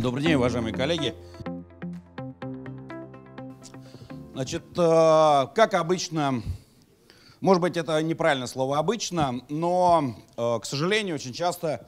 Добрый день, уважаемые коллеги. Значит, э, как обычно, может быть, это неправильное слово «обычно», но, э, к сожалению, очень часто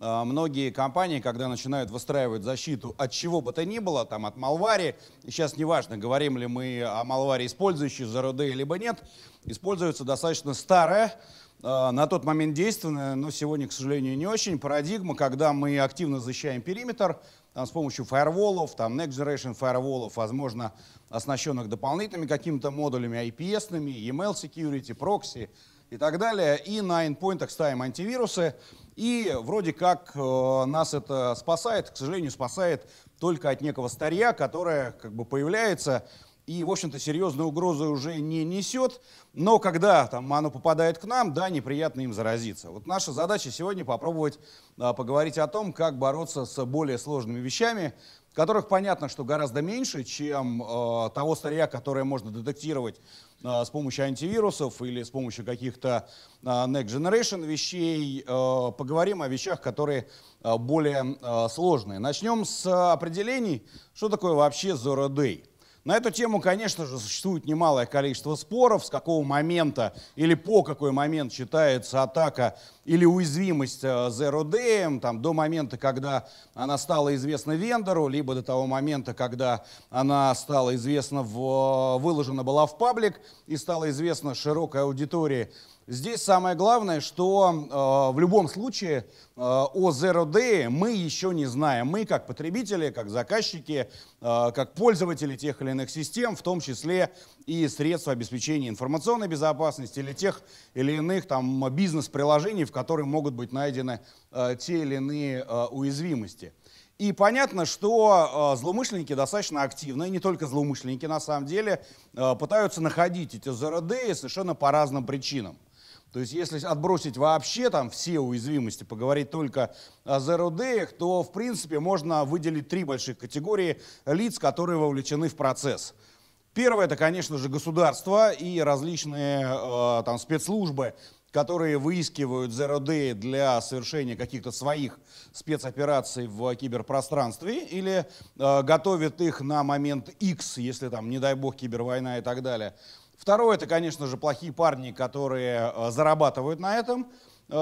э, многие компании, когда начинают выстраивать защиту от чего бы то ни было, там от Малвари, сейчас неважно, говорим ли мы о Малвари, использующей руды либо нет, используется достаточно старая а, на тот момент действенная, но сегодня, к сожалению, не очень. Парадигма, когда мы активно защищаем периметр там, с помощью фаерволов, там Next Generation фаерволов, возможно, оснащенных дополнительными какими-то модулями IPS-ными, email security, прокси и так далее. И на endpoint ставим антивирусы. И вроде как э, нас это спасает, к сожалению, спасает только от некого старья, которое как бы появляется, и, в общем-то, серьезной угрозы уже не несет, но когда там, оно попадает к нам, да, неприятно им заразиться. Вот наша задача сегодня попробовать а, поговорить о том, как бороться с более сложными вещами, которых понятно, что гораздо меньше, чем э, того старья, которое можно детектировать а, с помощью антивирусов или с помощью каких-то а, next generation вещей. поговорим о вещах, которые более сложные. Начнем с определений, что такое вообще Zero Day. На эту тему, конечно же, существует немалое количество споров, с какого момента или по какой момент считается атака или уязвимость э, Zero Day, там, до момента, когда она стала известна вендору, либо до того момента, когда она стала известна, в, э, выложена была в паблик и стала известна широкой аудитории Здесь самое главное, что э, в любом случае э, о Zero Day мы еще не знаем. Мы как потребители, как заказчики, э, как пользователи тех или иных систем, в том числе и средств обеспечения информационной безопасности или тех или иных там, бизнес-приложений, в которых могут быть найдены э, те или иные э, уязвимости. И понятно, что э, злоумышленники достаточно активны, и не только злоумышленники на самом деле, э, пытаются находить эти ЗРД совершенно по разным причинам. То есть если отбросить вообще там все уязвимости, поговорить только о Zero Day, то в принципе можно выделить три больших категории лиц, которые вовлечены в процесс. Первое это, конечно же, государство и различные э, там спецслужбы, которые выискивают Zero Day для совершения каких-то своих спецопераций в киберпространстве или э, готовят их на момент X, если там, не дай бог, кибервойна и так далее. Второе, это, конечно же, плохие парни, которые э, зарабатывают на этом, э,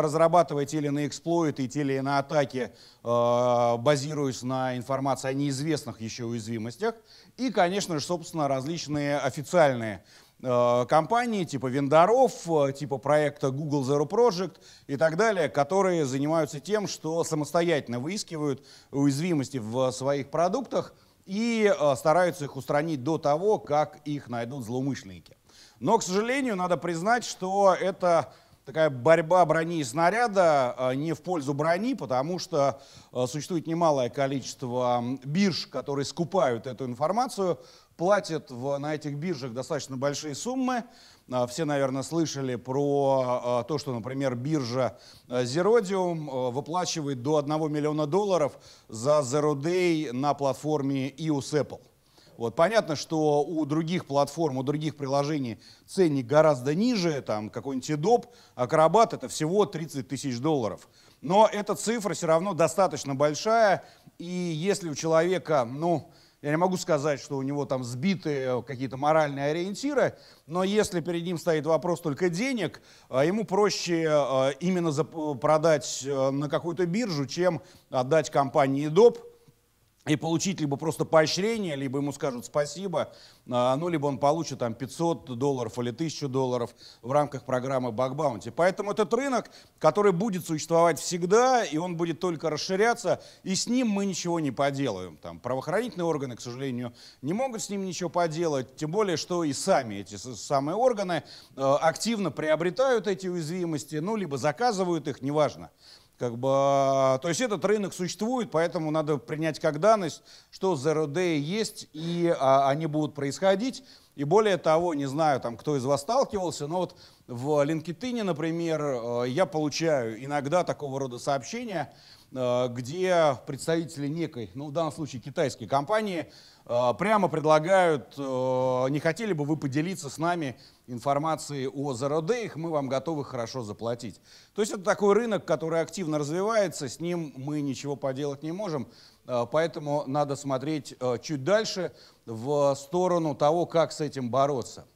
разрабатывая те или иные эксплойты те или иные атаки, э, базируясь на информации о неизвестных еще уязвимостях. И, конечно же, собственно, различные официальные компании типа вендоров, типа проекта Google Zero Project и так далее, которые занимаются тем, что самостоятельно выискивают уязвимости в своих продуктах – и э, стараются их устранить до того, как их найдут злоумышленники. Но, к сожалению, надо признать, что это такая борьба брони и снаряда э, не в пользу брони, потому что э, существует немалое количество бирж, которые скупают эту информацию, платят в, на этих биржах достаточно большие суммы, а, все, наверное, слышали про а, то, что, например, биржа а, Zerodium выплачивает до 1 миллиона долларов за Zero Day на платформе EOS Apple. Вот, понятно, что у других платформ, у других приложений ценник гораздо ниже, там какой-нибудь Adobe, Acrobat это всего 30 тысяч долларов. Но эта цифра все равно достаточно большая, и если у человека, ну, я не могу сказать, что у него там сбиты э, какие-то моральные ориентиры, но если перед ним стоит вопрос только денег, э, ему проще э, именно продать на какую-то биржу, чем отдать компании ДОП, и получить либо просто поощрение, либо ему скажут спасибо, а, ну, либо он получит там 500 долларов или 1000 долларов в рамках программы Багбаунти. Поэтому этот рынок, который будет существовать всегда, и он будет только расширяться, и с ним мы ничего не поделаем. Там правоохранительные органы, к сожалению, не могут с ним ничего поделать, тем более, что и сами эти самые органы а, активно приобретают эти уязвимости, ну, либо заказывают их, неважно. Как бы, а, то есть этот рынок существует, поэтому надо принять как данность, что Zero Day есть, и а, они будут происходить. И более того, не знаю, там, кто из вас сталкивался, но вот в LinkedIn, например, э, я получаю иногда такого рода сообщения, э, где представители некой, ну в данном случае китайской компании, Э, прямо предлагают, э, не хотели бы вы поделиться с нами информацией о Zero Day, мы вам готовы хорошо заплатить. То есть это такой рынок, который активно развивается, с ним мы ничего поделать не можем, э, поэтому надо смотреть чуть дальше в сторону того, как с этим бороться.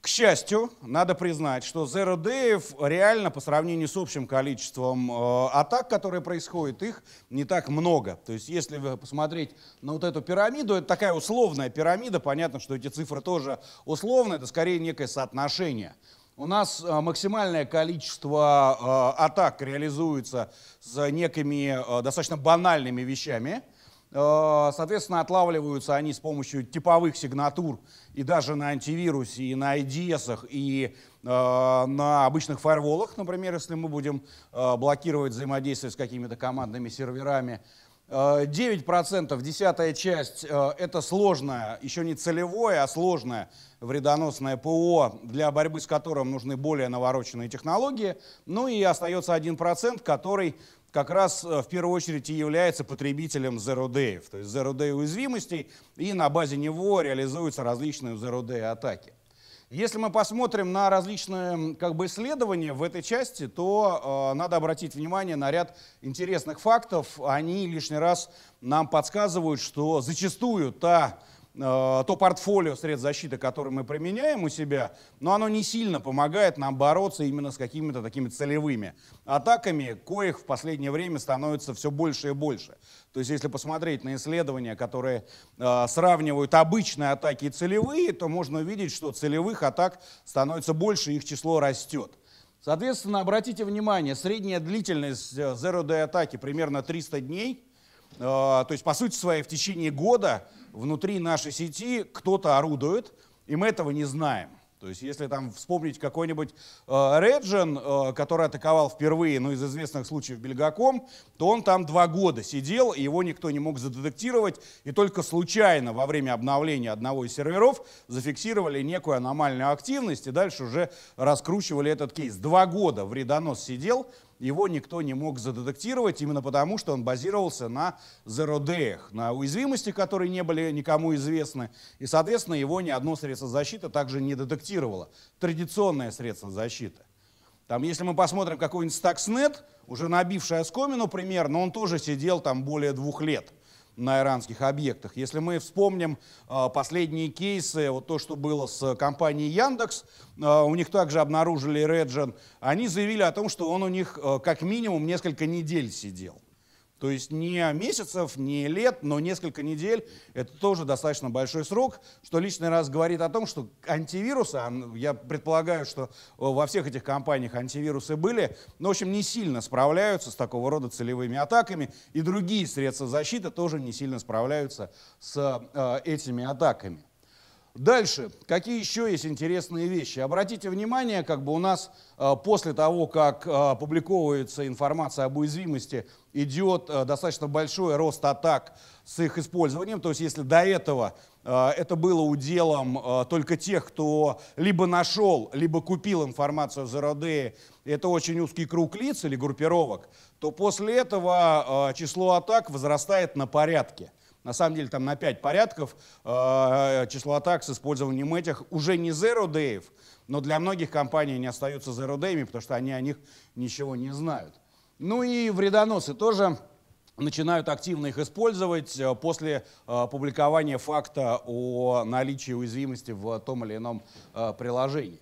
К счастью, надо признать, что Zero Dave реально по сравнению с общим количеством э, атак, которые происходят, их не так много. То есть если вы посмотреть на вот эту пирамиду, это такая условная пирамида, понятно, что эти цифры тоже условные, это скорее некое соотношение. У нас э, максимальное количество э, атак реализуется с некими э, достаточно банальными вещами – Э, соответственно, отлавливаются они с помощью типовых сигнатур и даже на антивирусе, и на IDS, и э, на обычных фаерволах, например, если мы будем э, блокировать взаимодействие с какими-то командными серверами. 9%, десятая часть, это сложное, еще не целевое, а сложное вредоносное ПО, для борьбы с которым нужны более навороченные технологии. Ну и остается 1%, который как раз э, в первую очередь и является потребителем Zero Day, то есть Zero Day уязвимостей, и на базе него реализуются различные Zero Day атаки. Если мы посмотрим на различные как бы, исследования в этой части, то э, надо обратить внимание на ряд интересных фактов. Они лишний раз нам подсказывают, что зачастую та Э, то портфолио средств защиты, которые мы применяем у себя, но оно не сильно помогает нам бороться именно с какими-то такими целевыми атаками, коих в последнее время становится все больше и больше. То есть если посмотреть на исследования, которые э, сравнивают обычные атаки и целевые, то можно увидеть, что целевых атак становится больше, их число растет. Соответственно, обратите внимание, средняя длительность Zero э, Day атаки примерно 300 дней э, – то есть, по сути своей, в течение года внутри нашей сети кто-то орудует, и мы этого не знаем. То есть, если там вспомнить какой-нибудь э, э, который атаковал впервые, ну, из известных случаев Бельгаком, то он там два года сидел, и его никто не мог задетектировать, и только случайно во время обновления одного из серверов зафиксировали некую аномальную активность, и дальше уже раскручивали этот кейс. Два года вредонос сидел, его никто не мог задетектировать, именно потому, что он базировался на зеродеях, на уязвимости, которые не были никому известны, и, соответственно, его ни одно средство защиты также не детектировало. Традиционное средство защиты. Там, если мы посмотрим какой-нибудь Stuxnet, уже набивший оскомину примерно, он тоже сидел там более двух лет – на иранских объектах. Если мы вспомним а, последние кейсы, вот то, что было с компанией Яндекс, а, у них также обнаружили Реджин, они заявили о том, что он у них а, как минимум несколько недель сидел. То есть не месяцев, не лет, но несколько недель – это тоже достаточно большой срок, что личный раз говорит о том, что антивирусы, а, ну, я предполагаю, что э, во всех этих компаниях антивирусы были, но, в общем, не сильно справляются с такого рода целевыми атаками, и другие средства защиты тоже не сильно справляются с э, этими атаками. Дальше, какие еще есть интересные вещи? Обратите внимание, как бы у нас э, после того, как э, публиковывается информация об уязвимости, идет э, достаточно большой рост атак с их использованием. То есть если до этого это было уделом только тех, кто либо нашел, либо купил информацию в Zero Day, это очень узкий круг лиц или группировок, то после этого число атак возрастает на порядке. На самом деле там на 5 порядков э, число атак с использованием этих уже не zero day, но для многих компаний они остаются zero day, потому что они о них ничего не знают. Ну и вредоносы тоже начинают активно их использовать э, после э, публикования факта о наличии уязвимости в том или ином э, приложении.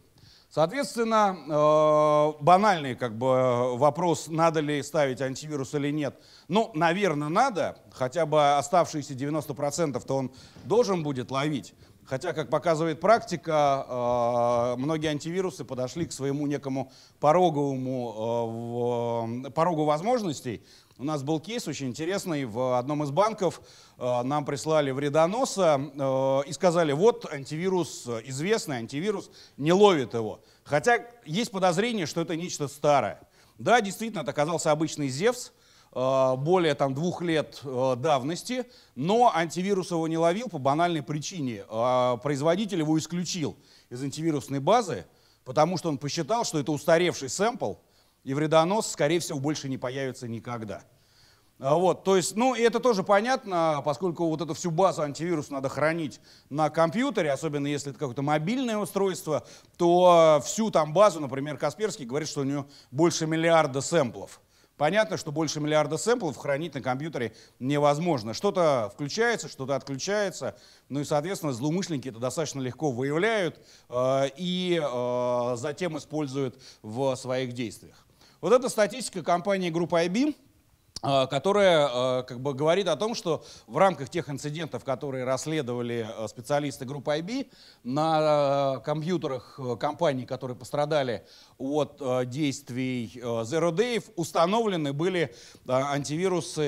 Соответственно, э, банальный как бы вопрос, надо ли ставить антивирус или нет. Ну, наверное, надо, хотя бы оставшиеся 90%-то он должен будет ловить. Хотя, как показывает практика, а, многие антивирусы подошли к своему некому пороговому, а, порогу возможностей. У нас был кейс очень интересный. В одном из банков а, нам прислали вредоноса и сказали, вот антивирус, известный антивирус, не ловит его. Хотя есть подозрение, что это нечто старое. Да, действительно, это оказался обычный Зевс – Э, более там, двух лет э, давности, но антивирус его не ловил по банальной причине. Э, производитель его исключил из антивирусной базы, потому что он посчитал, что это устаревший сэмпл, и вредонос, скорее всего, больше не появится никогда. Вот, то есть, ну, и это тоже понятно, поскольку вот эту всю базу антивирус надо хранить на компьютере, особенно если это какое-то мобильное устройство, то всю там базу, например, Касперский говорит, что у него больше миллиарда сэмплов. Понятно, что больше миллиарда сэмплов хранить на компьютере невозможно. Что-то включается, что-то отключается. Ну и, соответственно, злоумышленники это достаточно легко выявляют э, и э, затем используют в своих действиях. Вот эта статистика компании группы IBM а, которая а, как бы говорит о том, что в рамках тех инцидентов, которые расследовали э, специалисты группы IB, на э, компьютерах э, компаний, которые пострадали от действий Zero Dave, установлены были антивирусы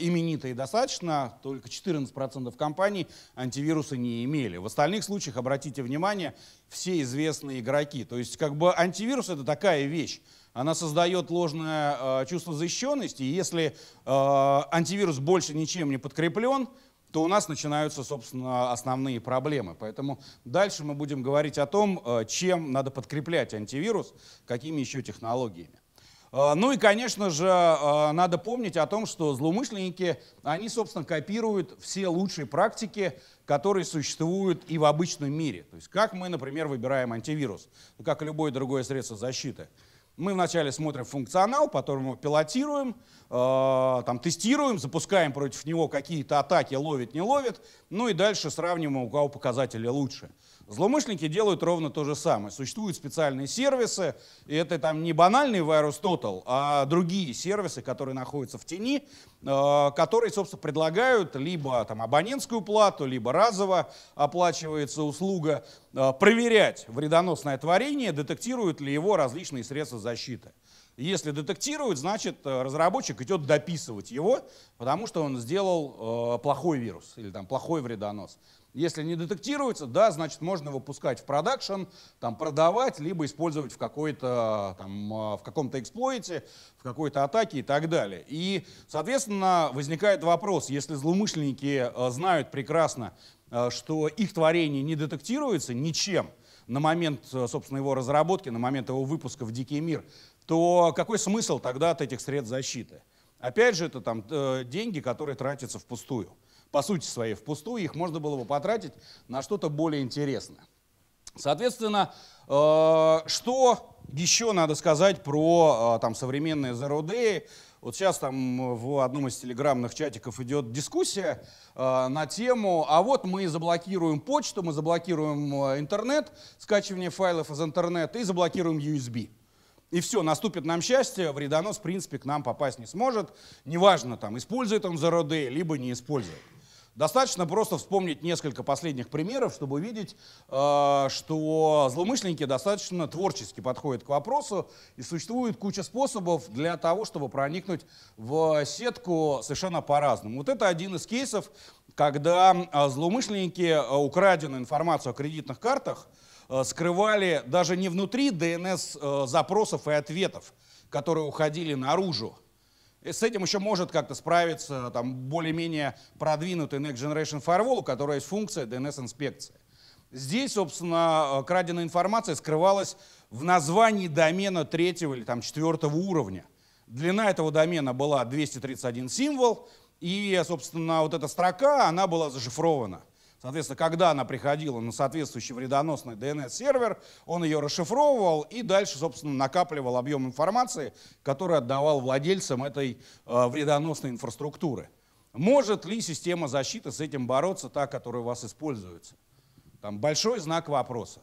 именитые достаточно, только 14% компаний антивирусы не имели. В остальных случаях, обратите внимание, все известные игроки. То есть как бы антивирус это такая вещь, она создает ложное э, чувство защищенности, и если э, антивирус больше ничем не подкреплен, то у нас начинаются, собственно, основные проблемы. Поэтому дальше мы будем говорить о том, э, чем надо подкреплять антивирус, какими еще технологиями. Э, ну и, конечно же, э, надо помнить о том, что злоумышленники, они, собственно, копируют все лучшие практики, которые существуют и в обычном мире. То есть как мы, например, выбираем антивирус, как и любое другое средство защиты – мы вначале смотрим функционал, потом его пилотируем, Э, там тестируем, запускаем против него какие-то атаки, ловит, не ловит, ну и дальше сравниваем, у кого показатели лучше. Злоумышленники делают ровно то же самое. Существуют специальные сервисы, и это там не банальный Virus Total, а другие сервисы, которые находятся в тени, э, которые, собственно, предлагают либо там, абонентскую плату, либо разово оплачивается услуга, э, проверять вредоносное творение, детектируют ли его различные средства защиты. Если детектирует, значит э, разработчик идет дописывать его, потому что он сделал э, плохой вирус или там плохой вредонос. Если не детектируется, да, значит можно выпускать в продакшн, там продавать, либо использовать в какой-то там э, в каком-то эксплойте, в какой-то атаке и так далее. И, соответственно, возникает вопрос, если злоумышленники э, знают прекрасно, что их творение не детектируется ничем на момент, собственно, его разработки, на момент его выпуска в «Дикий мир», то какой смысл тогда от этих средств защиты? Опять же, это там э, деньги, которые тратятся впустую. По сути своей, впустую их можно было бы потратить на что-то более интересное. Соответственно, э, что еще надо сказать про э, там, современные Zero Вот сейчас там в одном из телеграмных чатиков идет дискуссия э, на тему, а вот мы заблокируем почту, мы заблокируем интернет, скачивание файлов из интернета и заблокируем USB. И все, наступит нам счастье, вредонос, в принципе, к нам попасть не сможет. Неважно, там, использует он зароды, либо не использует. Достаточно просто вспомнить несколько последних примеров, чтобы увидеть, э, что злоумышленники достаточно творчески подходят к вопросу, и существует куча способов для того, чтобы проникнуть в сетку совершенно по-разному. Вот это один из кейсов, когда э, злоумышленники э, украденную информацию о кредитных картах – Э, скрывали даже не внутри DNS э, запросов и ответов, которые уходили наружу. И с этим еще может как-то справиться там, более-менее продвинутый Next Generation Firewall, у которого есть функция DNS-инспекции. Здесь, собственно, э, краденая информация скрывалась в названии домена третьего или там, четвертого уровня. Длина этого домена была 231 символ, и, собственно, вот эта строка, она была зашифрована. Соответственно, когда она приходила на соответствующий вредоносный DNS-сервер, он ее расшифровывал и дальше, собственно, накапливал объем информации, который отдавал владельцам этой э, вредоносной инфраструктуры. Может ли система защиты с этим бороться, та, которая у вас используется? Там большой знак вопроса.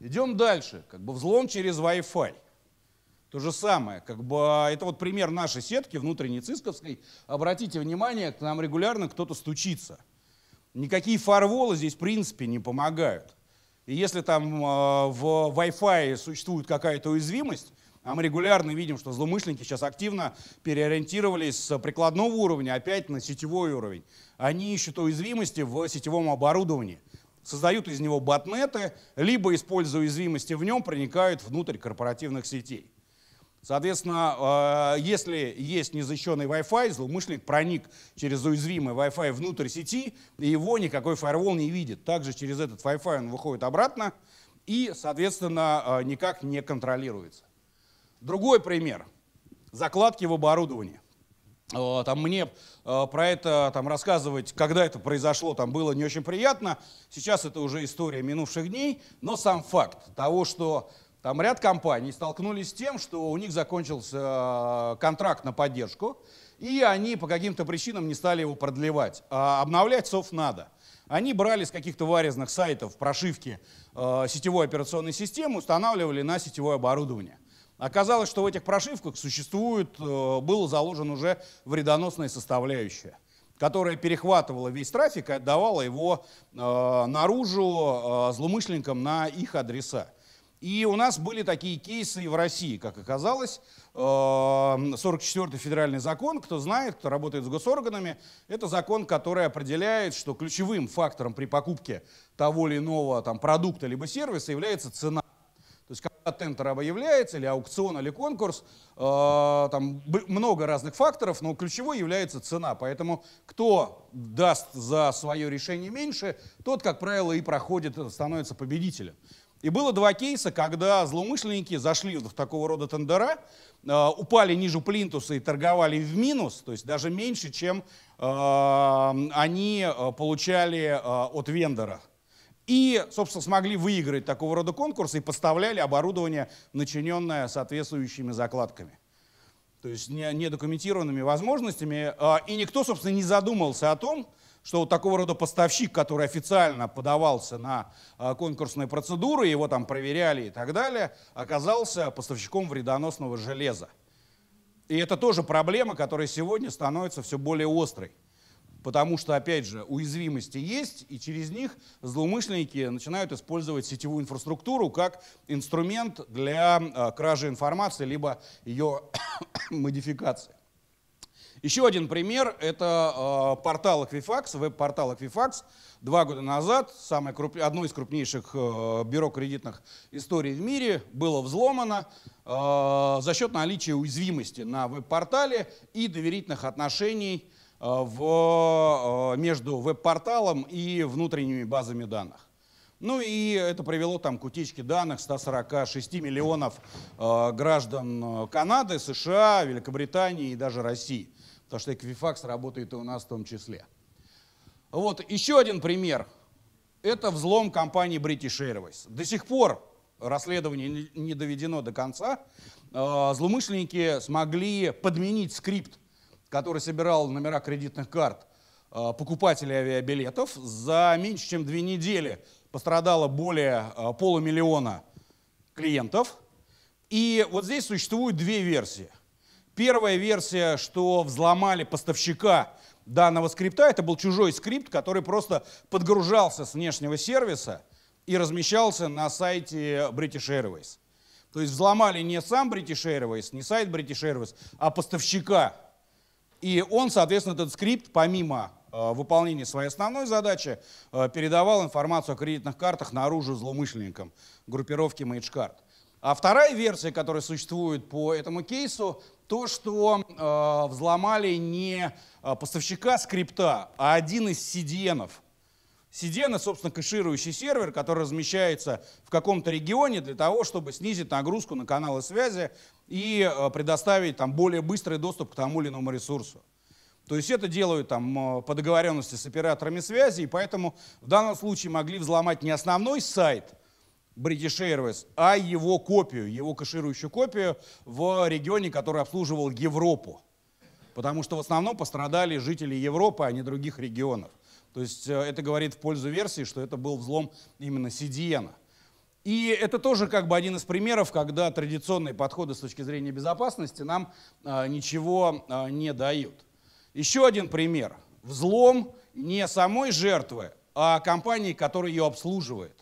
Идем дальше. Как бы взлом через Wi-Fi. То же самое. Как бы, а, это вот пример нашей сетки внутренней цисковской. Обратите внимание, к нам регулярно кто-то стучится – Никакие фарволы здесь в принципе не помогают. И если там э, в Wi-Fi существует какая-то уязвимость, а мы регулярно видим, что злоумышленники сейчас активно переориентировались с прикладного уровня опять на сетевой уровень. Они ищут уязвимости в сетевом оборудовании, создают из него ботнеты, либо, используя уязвимости в нем, проникают внутрь корпоративных сетей. Соответственно, э, если есть незащищенный Wi-Fi, злоумышленник проник через уязвимый Wi-Fi внутрь сети, и его никакой фаервол не видит. Также через этот Wi-Fi он выходит обратно и, соответственно, э, никак не контролируется. Другой пример. Закладки в оборудовании. Э, там мне про это там, рассказывать, когда это произошло, там было не очень приятно. Сейчас это уже история минувших дней, но сам факт того, что там ряд компаний столкнулись с тем, что у них закончился э, контракт на поддержку, и они по каким-то причинам не стали его продлевать. А обновлять софт надо. Они брали с каких-то варезных сайтов прошивки э, сетевой операционной системы, устанавливали на сетевое оборудование. Оказалось, что в этих прошивках существует, э, было заложено уже вредоносное составляющее, которое перехватывало весь трафик и отдавала его э, наружу э, злоумышленникам на их адреса. И у нас были такие кейсы и в России, как оказалось. 44-й э, федеральный закон, кто знает, кто работает с госорганами, это закон, который определяет, что ключевым фактором при покупке того или иного там, продукта либо сервиса является цена. То есть когда тендер объявляется, или аукцион, или конкурс, э, там много разных факторов, но ключевой является цена. Поэтому кто даст за свое решение меньше, тот, как правило, и проходит, становится победителем. И было два кейса, когда злоумышленники зашли в такого рода тендера, э, упали ниже плинтуса и торговали в минус, то есть даже меньше, чем э, они э, получали от вендора. И, собственно, смогли выиграть такого рода конкурсы и поставляли оборудование, начиненное соответствующими закладками. То есть недокументированными возможностями. И никто, собственно, не задумался о том, что вот такого рода поставщик, который официально подавался на а, конкурсные процедуры, его там проверяли и так далее, оказался поставщиком вредоносного железа. И это тоже проблема, которая сегодня становится все более острой. Потому что, опять же, уязвимости есть, и через них злоумышленники начинают использовать сетевую инфраструктуру как инструмент для а, кражи информации, либо ее модификации. Еще один пример – это э, портал Equifax, веб-портал Equifax. Два года назад самое круп... одно из крупнейших э, бюро кредитных историй в мире было взломано э, за счет наличия уязвимости на веб-портале и доверительных отношений э, в, э, между веб-порталом и внутренними базами данных. Ну и это привело там к утечке данных 146 миллионов э, граждан Канады, США, Великобритании и даже России. Потому что Equifax работает и у нас в том числе. Вот еще один пример. Это взлом компании British Airways. До сих пор расследование не доведено до конца. А, злоумышленники смогли подменить скрипт, который собирал номера кредитных карт а, покупателей авиабилетов. За меньше чем две недели пострадало более а, полумиллиона клиентов. И вот здесь существуют две версии. Первая версия, что взломали поставщика данного скрипта, это был чужой скрипт, который просто подгружался с внешнего сервиса и размещался на сайте British Airways. То есть взломали не сам British Airways, не сайт British Airways, а поставщика. И он, соответственно, этот скрипт, помимо э, выполнения своей основной задачи, э, передавал информацию о кредитных картах наружу злоумышленникам группировки MageCard. А вторая версия, которая существует по этому кейсу, то, что э, взломали не э, поставщика скрипта, а один из CDN. -ов. CDN, собственно, кэширующий сервер, который размещается в каком-то регионе для того, чтобы снизить нагрузку на каналы связи и э, предоставить там более быстрый доступ к тому или иному ресурсу. То есть это делают там э, по договоренности с операторами связи, и поэтому в данном случае могли взломать не основной сайт – British Airways, а его копию, его кэширующую копию в регионе, который обслуживал Европу. Потому что в основном пострадали жители Европы, а не других регионов. То есть э, это говорит в пользу версии, что это был взлом именно CDN. И это тоже как бы один из примеров, когда традиционные подходы с точки зрения безопасности нам э, ничего э, не дают. Еще один пример. Взлом не самой жертвы, а компании, которая ее обслуживает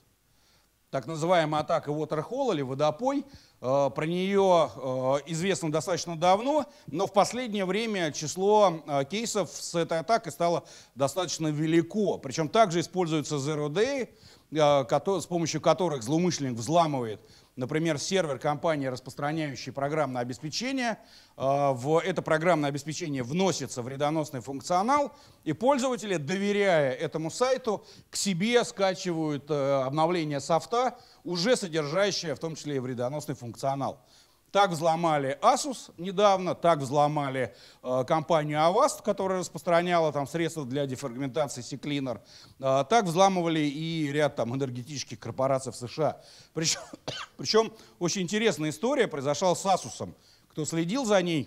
так называемая атака Waterhole или водопой. Э, про нее э, известно достаточно давно, но в последнее время число э, кейсов с этой атакой стало достаточно велико. Причем также используются Zero Day, с помощью которых злоумышленник взламывает например, сервер компании, распространяющей программное обеспечение. Э, в это программное обеспечение вносится вредоносный функционал, и пользователи, доверяя этому сайту, к себе скачивают э, обновление софта, уже содержащее в том числе и вредоносный функционал. Так взломали Asus недавно, так взломали э, компанию Avast, которая распространяла там средства для дефрагментации C-Cleaner. Э, так взламывали и ряд там энергетических корпораций в США. Причем, причем очень интересная история произошла с Asus. Кто следил за ней,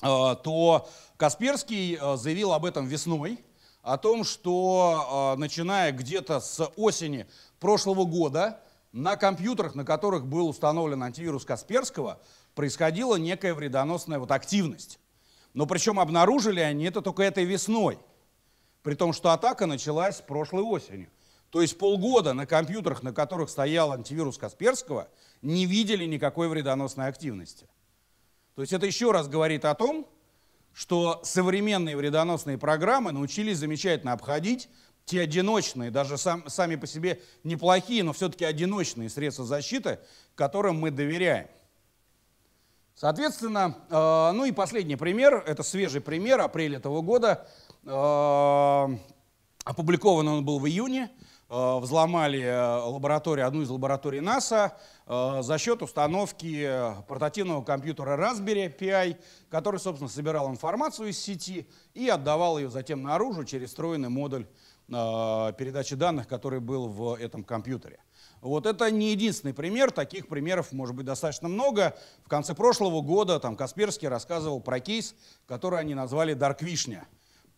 э, то Касперский э, заявил об этом весной, о том, что э, начиная где-то с осени прошлого года на компьютерах, на которых был установлен антивирус Касперского, происходила некая вредоносная вот активность. Но причем обнаружили они это только этой весной, при том, что атака началась прошлой осенью. То есть полгода на компьютерах, на которых стоял антивирус Касперского, не видели никакой вредоносной активности. То есть это еще раз говорит о том, что современные вредоносные программы научились замечательно обходить те одиночные, даже сам, сами по себе неплохие, но все-таки одиночные средства защиты, которым мы доверяем. Соответственно, э, ну и последний пример, это свежий пример, апрель этого года, э, опубликован он был в июне, э, взломали э, лабораторию, одну из лабораторий НАСА э, за счет установки портативного компьютера Raspberry Pi, который, собственно, собирал информацию из сети и отдавал ее затем наружу через встроенный модуль Э, передачи данных, который был в этом компьютере. Вот это не единственный пример, таких примеров может быть достаточно много. В конце прошлого года там Касперский рассказывал про кейс, который они назвали «Дарквишня»,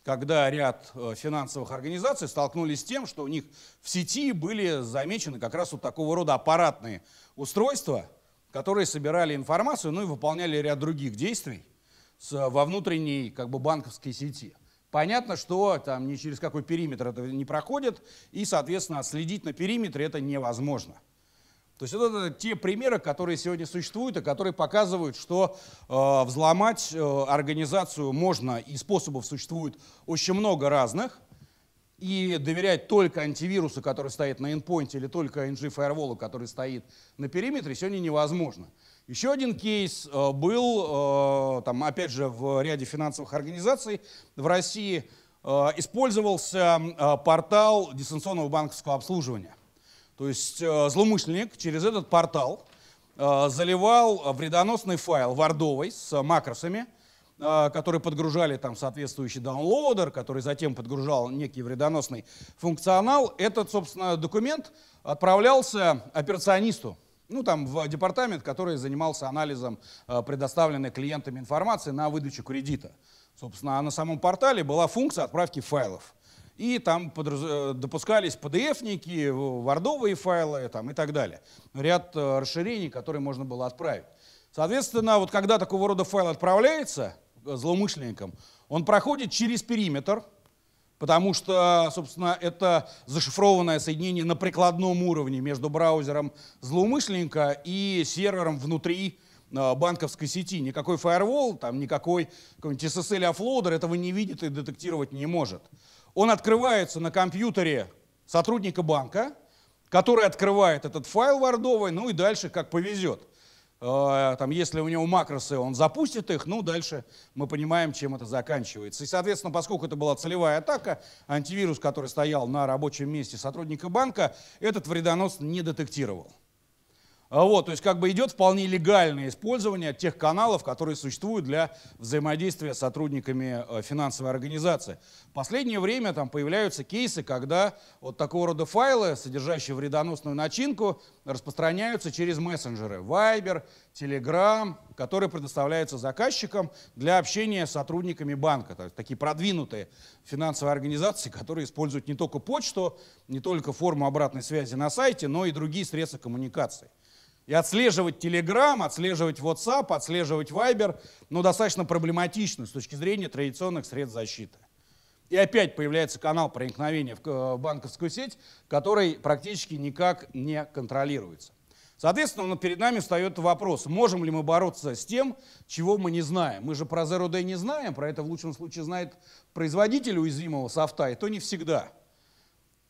когда ряд э, финансовых организаций столкнулись с тем, что у них в сети были замечены как раз вот такого рода аппаратные устройства, которые собирали информацию, ну и выполняли ряд других действий э, во внутренней как бы, банковской сети – Понятно, что там ни через какой периметр это не проходит, и, соответственно, отследить на периметре это невозможно. То есть это, это те примеры, которые сегодня существуют и которые показывают, что э, взломать э, организацию можно и способов существует очень много разных. И доверять только антивирусу, который стоит на endpoint, или только ng Firewall, который стоит на периметре, сегодня невозможно. Еще один кейс э, был, э, там, опять же, в ряде финансовых организаций в России э, использовался портал дистанционного банковского обслуживания. То есть злоумышленник через этот портал заливал вредоносный файл вардовый с макросами, которые подгружали там соответствующий даунлоадер, который затем подгружал некий вредоносный функционал. Этот, собственно, документ отправлялся операционисту ну, там, в департамент, который занимался анализом э, предоставленной клиентами информации на выдачу кредита. Собственно, а на самом портале была функция отправки файлов. И там подраз... Э, допускались PDF-ники, вардовые файлы там, и так далее. Ряд э, расширений, которые можно было отправить. Соответственно, вот когда такого рода файл отправляется э, злоумышленникам, он проходит через периметр, Потому что, собственно, это зашифрованное соединение на прикладном уровне между браузером злоумышленника и сервером внутри э, банковской сети. Никакой фаервол, там, никакой SSL-оффлоудер этого не видит и детектировать не может. Он открывается на компьютере сотрудника банка, который открывает этот файл вардовый, ну и дальше как повезет. Э, там, если у него макросы, он запустит их, ну, дальше мы понимаем, чем это заканчивается. И, соответственно, поскольку это была целевая атака, антивирус, который стоял на рабочем месте сотрудника банка, этот вредонос не детектировал. А вот, то есть как бы идет вполне легальное использование тех каналов, которые существуют для взаимодействия с сотрудниками э, финансовой организации. В последнее время там появляются кейсы, когда вот такого рода файлы, содержащие вредоносную начинку, распространяются через мессенджеры Viber, Telegram, которые предоставляются заказчикам для общения с сотрудниками банка. То есть такие продвинутые финансовые организации, которые используют не только почту, не только форму обратной связи на сайте, но и другие средства коммуникации. И отслеживать Telegram, отслеживать WhatsApp, отслеживать Viber, ну, достаточно проблематично с точки зрения традиционных средств защиты. И опять появляется канал проникновения в э, банковскую сеть, который практически никак не контролируется. Соответственно, ну, перед нами встает вопрос, можем ли мы бороться с тем, чего мы не знаем. Мы же про Zero Day не знаем, про это в лучшем случае знает производитель уязвимого софта, и то не всегда.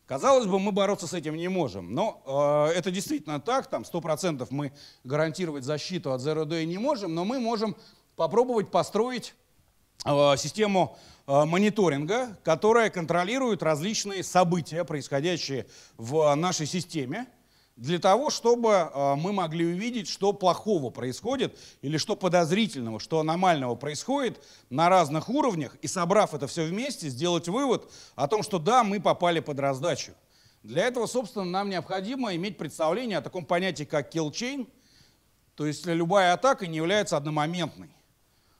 Казалось бы, мы бороться с этим не можем, но э, это действительно так, там 100% мы гарантировать защиту от Zero Day не можем, но мы можем попробовать построить э, систему э, мониторинга, которая контролирует различные события, происходящие в э, нашей системе, для того, чтобы а, мы могли увидеть, что плохого происходит или что подозрительного, что аномального происходит на разных уровнях, и собрав это все вместе, сделать вывод о том, что да, мы попали под раздачу. Для этого, собственно, нам необходимо иметь представление о таком понятии, как kill chain, то есть любая атака не является одномоментной.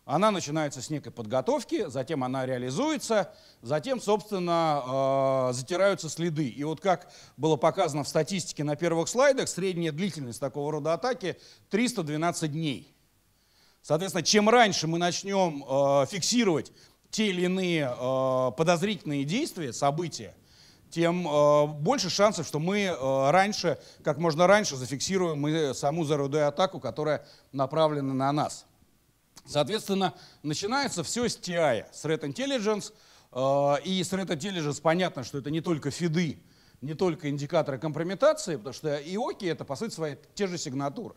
Она начинается с некой подготовки, затем она реализуется, затем, собственно, э, затираются следы. И вот как было показано в статистике на первых слайдах, средняя длительность такого рода атаки 312 дней. Соответственно, чем раньше мы начнем э, фиксировать те или иные э, подозрительные действия, события, тем э, больше шансов, что мы э, раньше, как можно раньше зафиксируем мы саму ЗРУД-атаку, которая направлена на нас. Соответственно, начинается все с TI, с Threat Intelligence. Э, и с Threat Intelligence понятно, что это не только фиды, не только индикаторы компрометации, потому что ИОКи это, по сути, свои те же сигнатуры.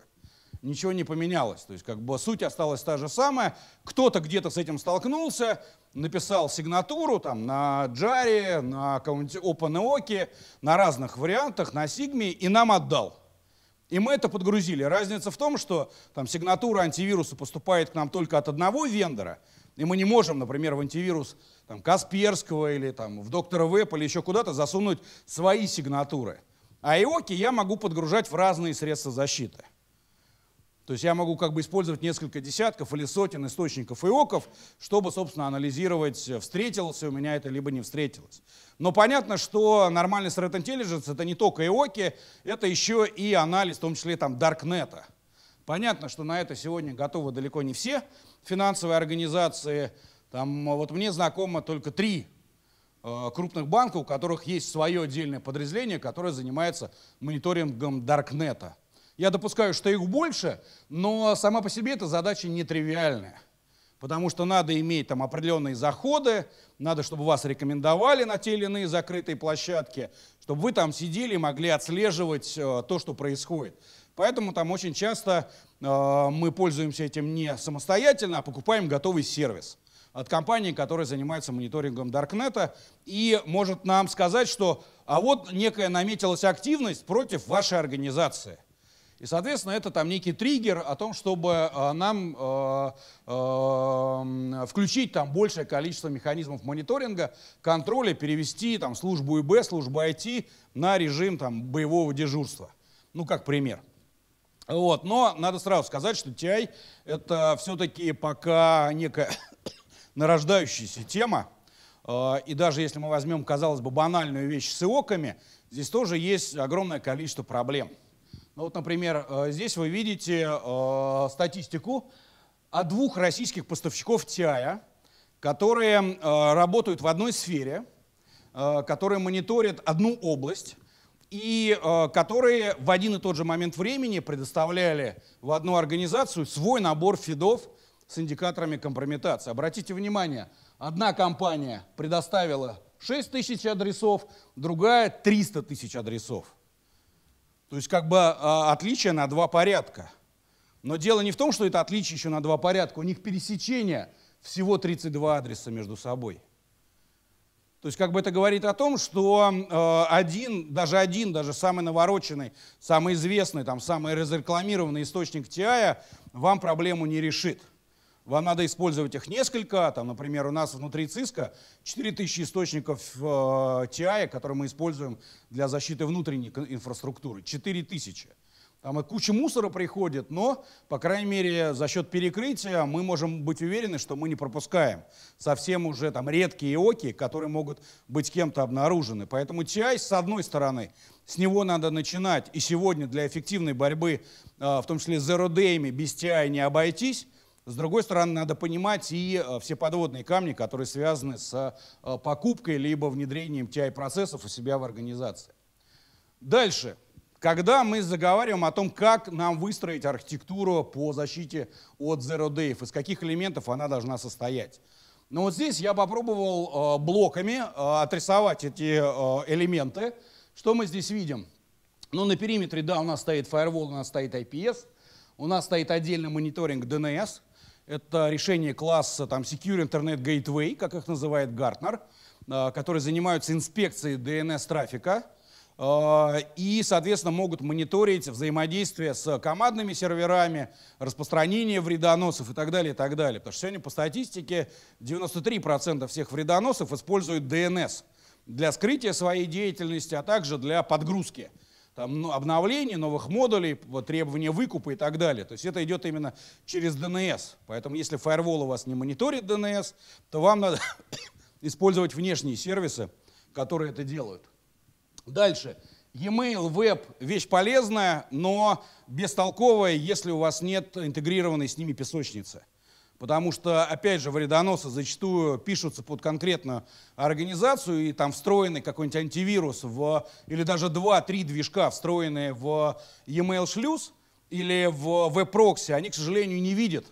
Ничего не поменялось. То есть, как бы суть осталась та же самая. Кто-то где-то с этим столкнулся, написал сигнатуру там на Джаре, на каком-нибудь OpenEOK, на разных вариантах, на Сигме и нам отдал. И мы это подгрузили. Разница в том, что там сигнатура антивируса поступает к нам только от одного вендора, и мы не можем, например, в антивирус там, Касперского или там, в доктора Веб или еще куда-то засунуть свои сигнатуры. А иоки я могу подгружать в разные средства защиты. То есть я могу как бы использовать несколько десятков или сотен источников и оков, чтобы, собственно, анализировать, э, встретилось у меня это, либо не встретилось. Но понятно, что нормальный threat intelligence это не только иоки, это еще и анализ, в том числе там даркнета. Понятно, что на это сегодня готовы далеко не все финансовые организации. Там, э, вот мне знакомо только три э, крупных банка, у которых есть свое отдельное подразделение, которое занимается мониторингом Даркнета. Я допускаю, что их больше, но сама по себе эта задача нетривиальная. Потому что надо иметь там определенные заходы, надо, чтобы вас рекомендовали на те или иные закрытые площадки, чтобы вы там сидели и могли отслеживать э, то, что происходит. Поэтому там очень часто э, мы пользуемся этим не самостоятельно, а покупаем готовый сервис от компании, которая занимается мониторингом Даркнета и может нам сказать, что а вот некая наметилась активность против вашей организации. И, соответственно, это там некий триггер о том, чтобы э, нам э, э, включить там большее количество механизмов мониторинга, контроля, перевести там службу ИБ, службу IT на режим там боевого дежурства. Ну, как пример. Вот, но надо сразу сказать, что TI это все-таки пока некая нарождающаяся тема. И даже если мы возьмем, казалось бы, банальную вещь с ИОКами, здесь тоже есть огромное количество проблем. Ну вот, например, э, здесь вы видите э, статистику о двух российских поставщиков TI, а, которые э, работают в одной сфере, которые мониторят одну область и которые в один и тот же момент времени предоставляли в одну организацию свой набор фидов с индикаторами компрометации. Обратите внимание, одна компания предоставила 6 тысяч адресов, другая 300 тысяч адресов. То есть как бы а, отличие на два порядка. Но дело не в том, что это отличие еще на два порядка. У них пересечение всего 32 адреса между собой. То есть как бы это говорит о том, что а, один, даже один, даже самый навороченный, самый известный, там, самый разрекламированный источник TI вам проблему не решит. Вам надо использовать их несколько. Там, например, у нас внутри ЦИСКа 4000 источников э, TI, которые мы используем для защиты внутренней инфраструктуры. 4000. Там и куча мусора приходит, но, по крайней мере, за счет перекрытия мы можем быть уверены, что мы не пропускаем совсем уже там редкие оки, которые могут быть кем-то обнаружены. Поэтому TI, с одной стороны, с него надо начинать. И сегодня для эффективной борьбы, э, в том числе с zero без TI не обойтись. С другой стороны, надо понимать и э, все подводные камни, которые связаны с э, покупкой либо внедрением TI-процессов у себя в организации. Дальше. Когда мы заговариваем о том, как нам выстроить архитектуру по защите от Zero Day, из каких элементов она должна состоять. Но ну, вот здесь я попробовал э, блоками отрисовать эти элементы. Что мы здесь видим? Ну, на периметре, да, у нас стоит firewall, у нас стоит IPS, у нас стоит отдельный мониторинг DNS, это решение класса там, Secure Internet Gateway, как их называет Гартнер, а, которые занимаются инспекцией DNS-трафика а, и, соответственно, могут мониторить взаимодействие с командными серверами, распространение вредоносов и так далее, и так далее. Потому что сегодня по статистике 93% всех вредоносов используют DNS для скрытия своей деятельности, а также для подгрузки – там, ну, обновлений, новых модулей, требования выкупа и так далее. То есть это идет именно через DNS. Поэтому если фаервол у вас не мониторит DNS, то вам надо использовать внешние сервисы, которые это делают. Дальше. E-mail, веб – вещь полезная, но бестолковая, если у вас нет интегрированной с ними песочницы. Потому что, опять же, вредоносы зачастую пишутся под конкретную организацию, и там встроенный какой-нибудь антивирус, в, или даже 2-3 движка, встроенные в e-mail-шлюз или в веб-прокси, они, к сожалению, не видят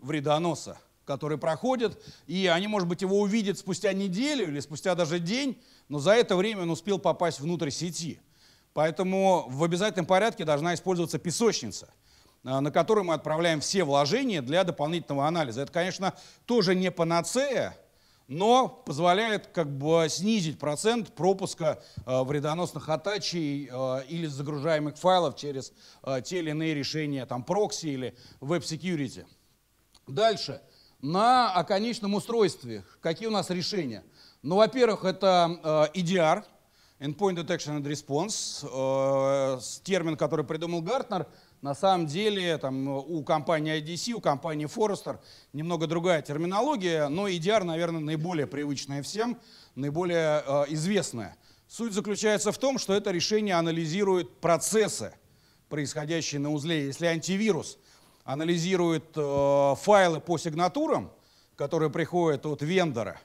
вредоноса, который проходит, и они, может быть, его увидят спустя неделю или спустя даже день, но за это время он успел попасть внутрь сети. Поэтому в обязательном порядке должна использоваться песочница – а, на который мы отправляем все вложения для дополнительного анализа. Это, конечно, тоже не панацея, но позволяет как бы снизить процент пропуска э, вредоносных атачей э, а, или загружаемых файлов через э, те или иные решения, там, прокси или веб-секьюрити. Дальше. На оконечном устройстве. Какие у нас решения? Ну, во-первых, это э, EDR, Endpoint Detection and Response, э, термин, который придумал Гартнер – на самом деле там, у компании IDC, у компании Forrester немного другая терминология, но EDR, наверное, наиболее привычная всем, наиболее э, известная. Суть заключается в том, что это решение анализирует процессы, происходящие на узле. Если антивирус анализирует э, файлы по сигнатурам, которые приходят от вендора,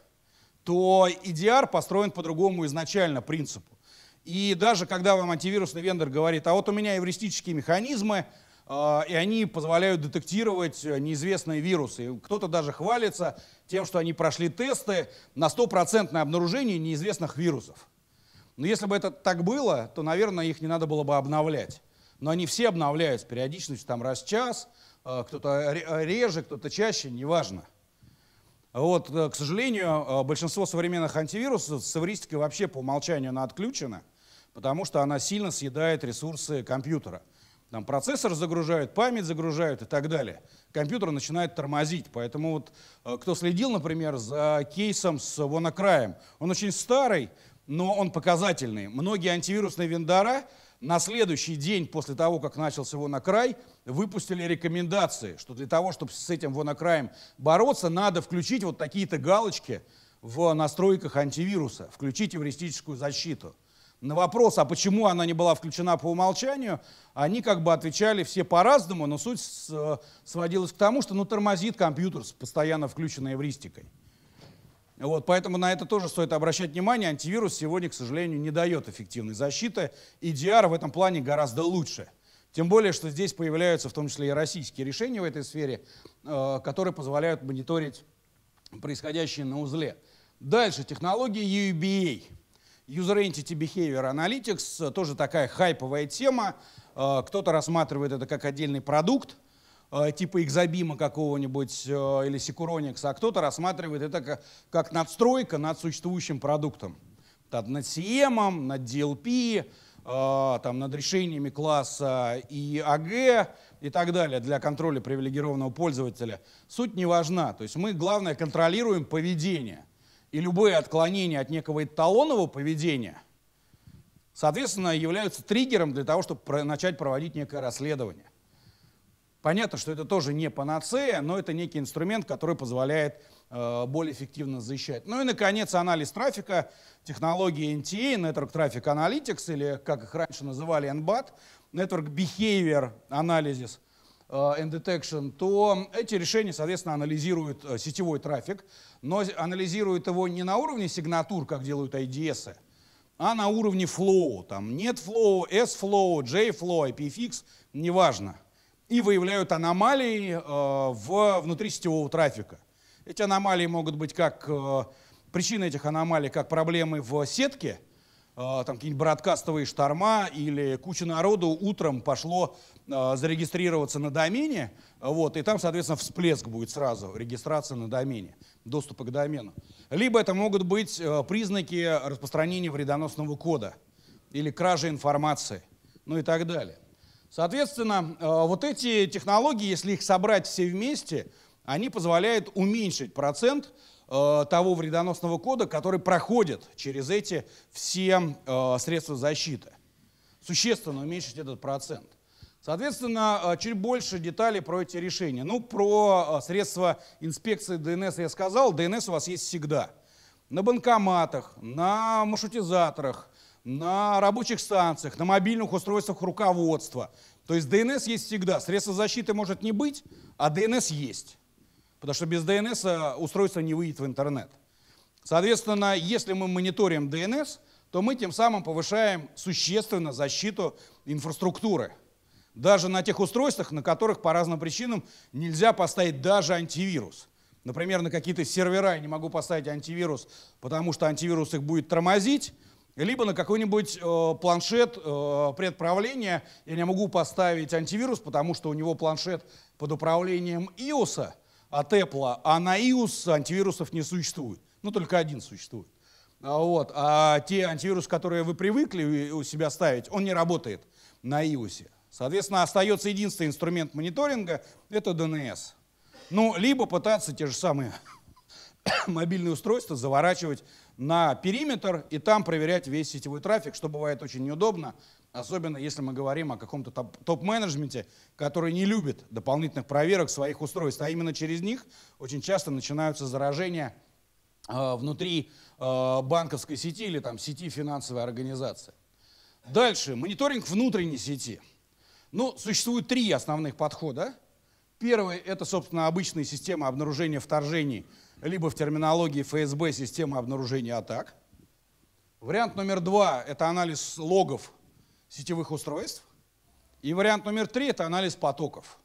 то EDR построен по другому изначально принципу. И даже когда вам антивирусный вендор говорит, а вот у меня эвристические механизмы, а, и они позволяют детектировать э, неизвестные вирусы. Кто-то даже хвалится тем, что они прошли тесты на стопроцентное обнаружение неизвестных вирусов. Но если бы это так было, то, наверное, их не надо было бы обновлять. Но они все обновляются периодичностью, там раз в час, э, кто-то реже, кто-то чаще, неважно. Вот, э, к сожалению, большинство современных антивирусов с эвристикой вообще по умолчанию она отключена – потому что она сильно съедает ресурсы компьютера. Там процессор загружают, память загружают и так далее. Компьютер начинает тормозить. Поэтому вот э, кто следил, например, за кейсом с WannaCry, он очень старый, но он показательный. Многие антивирусные вендора на следующий день после того, как начался Вонокрай, выпустили рекомендации, что для того, чтобы с этим WannaCry бороться, надо включить вот такие-то галочки в настройках антивируса, включить эвристическую защиту – на вопрос, а почему она не была включена по умолчанию, они как бы отвечали все по-разному, но суть э, сводилась к тому, что ну, тормозит компьютер с постоянно включенной эвристикой. Вот, поэтому на это тоже стоит обращать внимание. Антивирус сегодня, к сожалению, не дает эффективной защиты. И DR в этом плане гораздо лучше. Тем более, что здесь появляются в том числе и российские решения в этой сфере, э, которые позволяют мониторить происходящее на узле. Дальше, технология UBA. User Entity Behavior Analytics э, тоже такая хайповая тема. Э, кто-то рассматривает это как отдельный продукт, э, типа экзобима какого-нибудь или секуроникс, а кто-то рассматривает это как надстройка над существующим продуктом. Над CM, над DLP, там, над решениями класса ИАГ и так далее для контроля привилегированного пользователя. Суть не важна. То есть мы, главное, контролируем поведение и любые отклонения от некого эталонного поведения, соответственно, являются триггером для того, чтобы начать проводить некое расследование. Понятно, что это тоже не панацея, но это некий инструмент, который позволяет э, более эффективно защищать. Ну и, наконец, анализ трафика, технологии NTA, а, Network Traffic Analytics, или, как их раньше называли, NBAT, Network Behavior Analysis – Э, and Detection, то эти решения, соответственно, анализируют э, сетевой трафик, но анализируют его не на уровне сигнатур, как делают IDS, а на уровне flow. Там нет flow, S-flow, J-flow, ipfix, неважно. И выявляют аномалии э, в, внутри сетевого трафика. Эти аномалии могут быть как... Э, причина этих аномалий как проблемы в сетке – Э, там какие-нибудь бродкастовые шторма или куча народу утром пошло э, зарегистрироваться на домене, вот, и там, соответственно, всплеск будет сразу, регистрация на домене, доступа к домену. Либо это могут быть э, признаки распространения вредоносного кода или кражи информации, ну и так далее. Соответственно, вот эти технологии, если их собрать все вместе, они позволяют уменьшить процент Э, того вредоносного кода, который проходит через эти все э, средства защиты. Существенно уменьшить этот процент. Соответственно, э, чуть больше деталей про эти решения. Ну, про средства инспекции ДНС я сказал, ДНС у вас есть всегда. На банкоматах, на маршрутизаторах, на рабочих станциях, на мобильных устройствах руководства. То есть ДНС есть всегда. Средства защиты может не быть, а ДНС есть потому что без DNS э, устройство не выйдет в интернет. Соответственно, если мы мониторим DNS, то мы тем самым повышаем существенно защиту инфраструктуры. Даже на тех устройствах, на которых по разным причинам нельзя поставить даже антивирус. Например, на какие-то сервера я не могу поставить антивирус, потому что антивирус их будет тормозить, либо на какой-нибудь э, планшет э, предправления я не могу поставить антивирус, потому что у него планшет под управлением iOS, от Apple, а, а на iOS антивирусов не существует. Ну, только один существует. А вот. А те антивирусы, которые вы привыкли у себя ставить, он не работает на iOS. Соответственно, остается единственный инструмент мониторинга – это DNS. Ну, либо пытаться те же самые мобильные устройства заворачивать на периметр и там проверять весь сетевой трафик, что бывает очень неудобно, Особенно если мы говорим о каком-то топ-менеджменте, который не любит дополнительных проверок своих устройств, а именно через них очень часто начинаются заражения э, внутри э, банковской сети или там, сети финансовой организации. Дальше, мониторинг внутренней сети. Ну, существует три основных подхода. Первый – это, собственно, обычные системы обнаружения вторжений, либо в терминологии ФСБ системы обнаружения атак. Вариант номер два – это анализ логов сетевых устройств. И вариант номер три – это анализ потоков.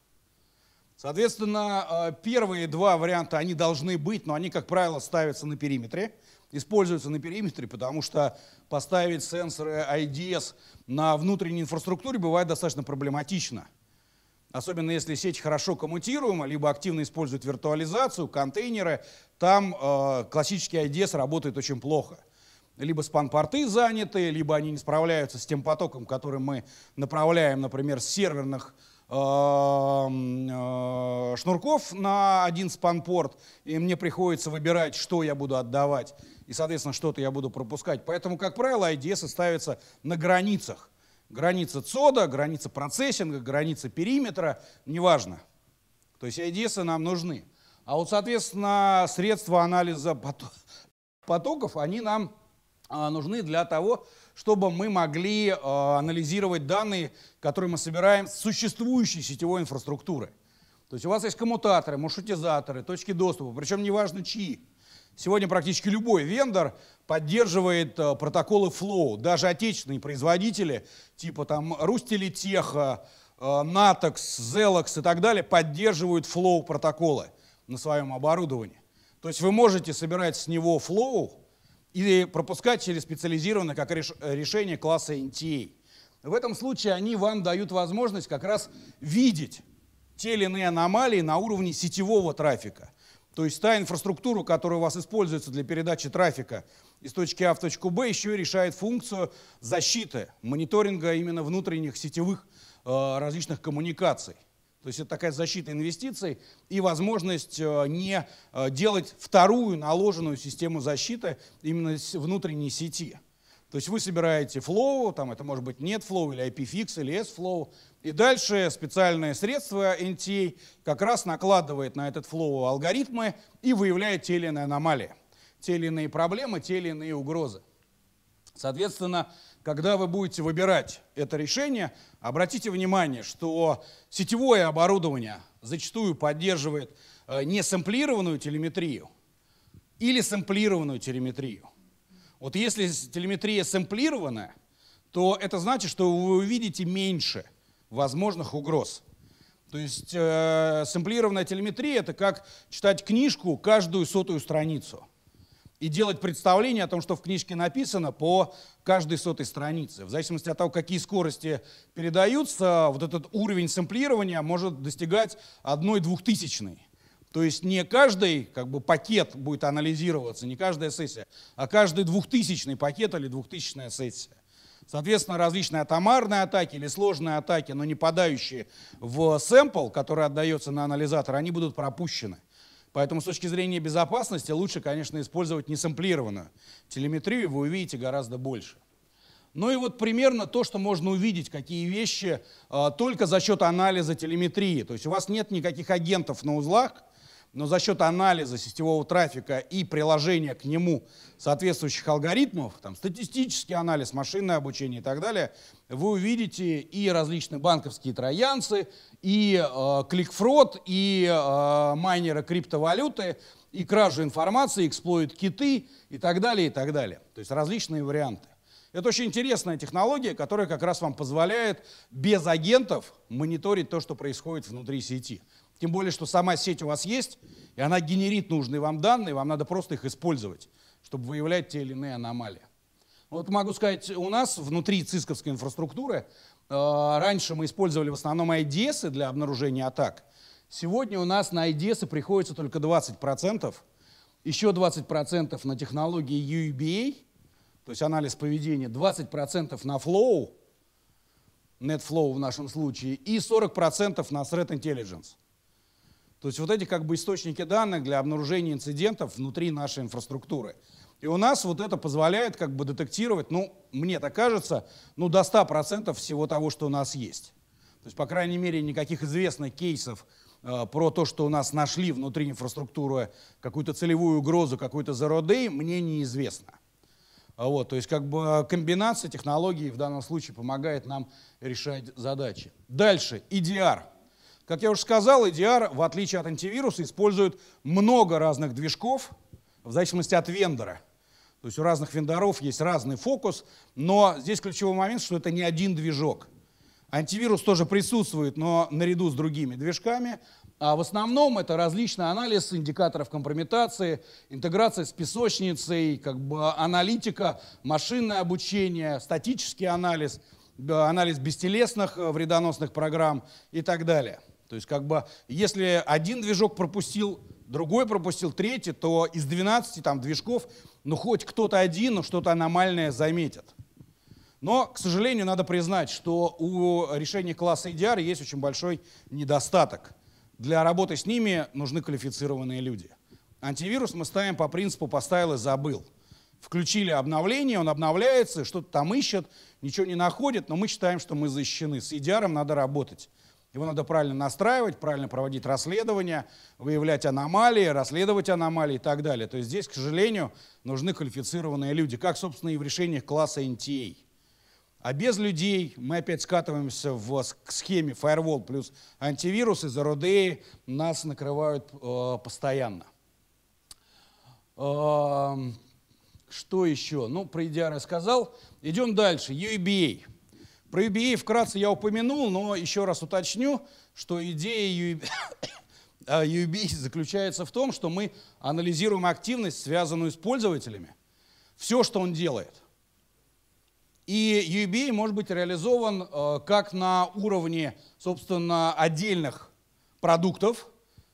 Соответственно, э, первые два варианта, они должны быть, но они, как правило, ставятся на периметре, используются на периметре, потому что поставить сенсоры IDS на внутренней инфраструктуре бывает достаточно проблематично. Особенно если сеть хорошо коммутируема, либо активно использует виртуализацию, контейнеры, там э, классический IDS работает очень плохо – либо спан-порты заняты, либо они не справляются с тем потоком, который мы направляем, например, с серверных эм, э, шнурков на один спан порт, и мне приходится выбирать, что я буду отдавать, и, соответственно, что-то я буду пропускать. Поэтому, как правило, IDS ставится на границах. Граница цода, граница процессинга, граница периметра, неважно. То есть IDS нам нужны. А вот, соответственно, средства анализа потоков, они нам а, нужны для того, чтобы мы могли а, анализировать данные, которые мы собираем с существующей сетевой инфраструктуры. То есть у вас есть коммутаторы, маршрутизаторы, точки доступа, причем неважно чьи. Сегодня практически любой вендор поддерживает а, протоколы Flow, даже отечественные производители, типа там Рустелетеха, Natox, Zelox и так далее, поддерживают Flow протоколы на своем оборудовании. То есть вы можете собирать с него Flow, или пропускать через специализированное как э, решение класса NTA. А. В этом случае они вам дают возможность как раз видеть те или иные аномалии на уровне сетевого трафика. То есть та инфраструктура, которая у вас используется для передачи трафика из точки А в точку Б, еще и решает функцию защиты, мониторинга именно внутренних сетевых э, различных коммуникаций. То есть это такая защита инвестиций и возможность э, не э, делать вторую наложенную систему защиты именно внутренней сети. То есть вы собираете flow, там это может быть нет NetFlow или IPFix или S-Flow, и дальше специальное средство NTA а как раз накладывает на этот flow алгоритмы и выявляет те или иные аномалии, те или иные проблемы, те или иные угрозы. Соответственно, когда вы будете выбирать это решение, Обратите внимание, что сетевое оборудование зачастую поддерживает э, не сэмплированную телеметрию или сэмплированную телеметрию. Вот если телеметрия сэмплированная, то это значит, что вы увидите меньше возможных угроз. То есть э, сэмплированная телеметрия – это как читать книжку каждую сотую страницу – и делать представление о том, что в книжке написано по каждой сотой странице. В зависимости от того, какие скорости передаются, вот этот уровень сэмплирования может достигать одной двухтысячной. То есть не каждый как бы, пакет будет анализироваться, не каждая сессия, а каждый двухтысячный пакет или двухтысячная сессия. Соответственно, различные атомарные атаки или сложные атаки, но не подающие в сэмпл, который отдается на анализатор, они будут пропущены. Поэтому с точки зрения безопасности лучше, конечно, использовать несамплированно. Телеметрию вы увидите гораздо больше. Ну и вот примерно то, что можно увидеть, какие вещи э, только за счет анализа телеметрии. То есть у вас нет никаких агентов на узлах, но за счет анализа сетевого трафика и приложения к нему соответствующих алгоритмов, там статистический анализ, машинное обучение и так далее, вы увидите и различные банковские троянцы, и э, кликфрод, и э, майнеры криптовалюты, и кражу информации, эксплойт киты и так далее, и так далее. То есть различные варианты. Это очень интересная технология, которая как раз вам позволяет без агентов мониторить то, что происходит внутри сети. Тем более, что сама сеть у вас есть, и она генерит нужные вам данные, вам надо просто их использовать, чтобы выявлять те или иные аномалии. Вот могу сказать, у нас внутри цисковской инфраструктуры э, раньше мы использовали в основном IDS для обнаружения атак. Сегодня у нас на IDS приходится только 20%, еще 20% на технологии UEBA, то есть анализ поведения, 20% на Flow, NetFlow в нашем случае, и 40% на Threat Intelligence. То есть вот эти как бы источники данных для обнаружения инцидентов внутри нашей инфраструктуры. И у нас вот это позволяет как бы детектировать, ну, мне так кажется, ну, до 100% всего того, что у нас есть. То есть, по крайней мере, никаких известных кейсов э, про то, что у нас нашли внутри инфраструктуры какую-то целевую угрозу, какую то зародей, мне неизвестно. А вот, то есть как бы э, комбинация технологий в данном случае помогает нам решать задачи. Дальше, EDR. Как я уже сказал, EDR, в отличие от антивируса, использует много разных движков в зависимости от вендора. То есть у разных вендоров есть разный фокус, но здесь ключевой момент, что это не один движок. Антивирус тоже присутствует, но наряду с другими движками. А в основном это различный анализ индикаторов компрометации, интеграция с песочницей, как бы аналитика, машинное обучение, статический анализ, анализ бестелесных э, вредоносных программ и так далее. То есть как бы если один движок пропустил, другой пропустил, третий, то из 12 там движков, ну хоть кто-то один, ну что-то аномальное заметит. Но, к сожалению, надо признать, что у решений класса EDR есть очень большой недостаток. Для работы с ними нужны квалифицированные люди. Антивирус мы ставим по принципу «поставил и забыл». Включили обновление, он обновляется, что-то там ищет, ничего не находит, но мы считаем, что мы защищены. С EDR надо работать. Его надо правильно настраивать, правильно проводить расследования, выявлять аномалии, расследовать аномалии и так далее. То есть здесь, к сожалению, нужны квалифицированные люди, как, собственно, и в решениях класса NTA. А. а без людей мы опять скатываемся в схеме firewall плюс антивирус, за РОД нас накрывают э, постоянно. Э, что еще? Ну, про EDR я сказал. Идем дальше. UBA. Про UBA вкратце я упомянул, но еще раз уточню, что идея UBA а, заключается в том, что мы анализируем активность, связанную с пользователями, все, что он делает. И UBA может быть реализован э, как на уровне, собственно, отдельных продуктов,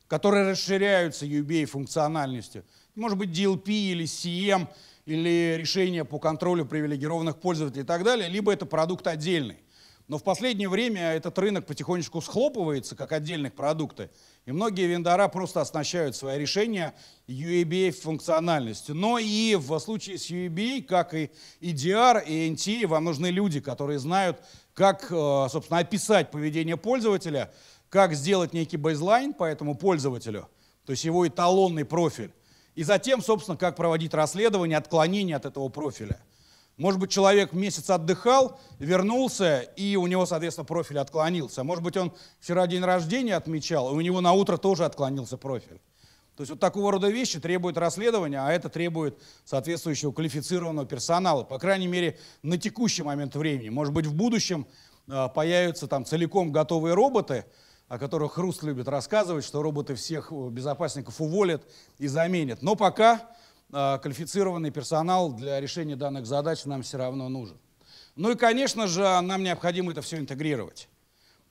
которые расширяются UBA функциональностью. Может быть, DLP или CM – или решения по контролю привилегированных пользователей и так далее, либо это продукт отдельный. Но в последнее время этот рынок потихонечку схлопывается, как отдельных продукты, и многие вендора просто оснащают свои решения UABA функциональностью. Но и в случае с UABA, как и EDR, и NT, вам нужны люди, которые знают, как, э, собственно, описать поведение пользователя, как сделать некий бейзлайн по этому пользователю, то есть его эталонный профиль, и затем, собственно, как проводить расследование, отклонение от этого профиля. Может быть, человек месяц отдыхал, вернулся, и у него, соответственно, профиль отклонился. Может быть, он вчера день рождения отмечал, и у него на утро тоже отклонился профиль. То есть вот такого рода вещи требуют расследования, а это требует соответствующего квалифицированного персонала. По крайней мере, на текущий момент времени. Может быть, в будущем а, появятся там целиком готовые роботы, о которых Хруст любит рассказывать, что роботы всех э, безопасников уволят и заменят. Но пока э, квалифицированный персонал для решения данных задач нам все равно нужен. Ну и, конечно же, нам необходимо это все интегрировать.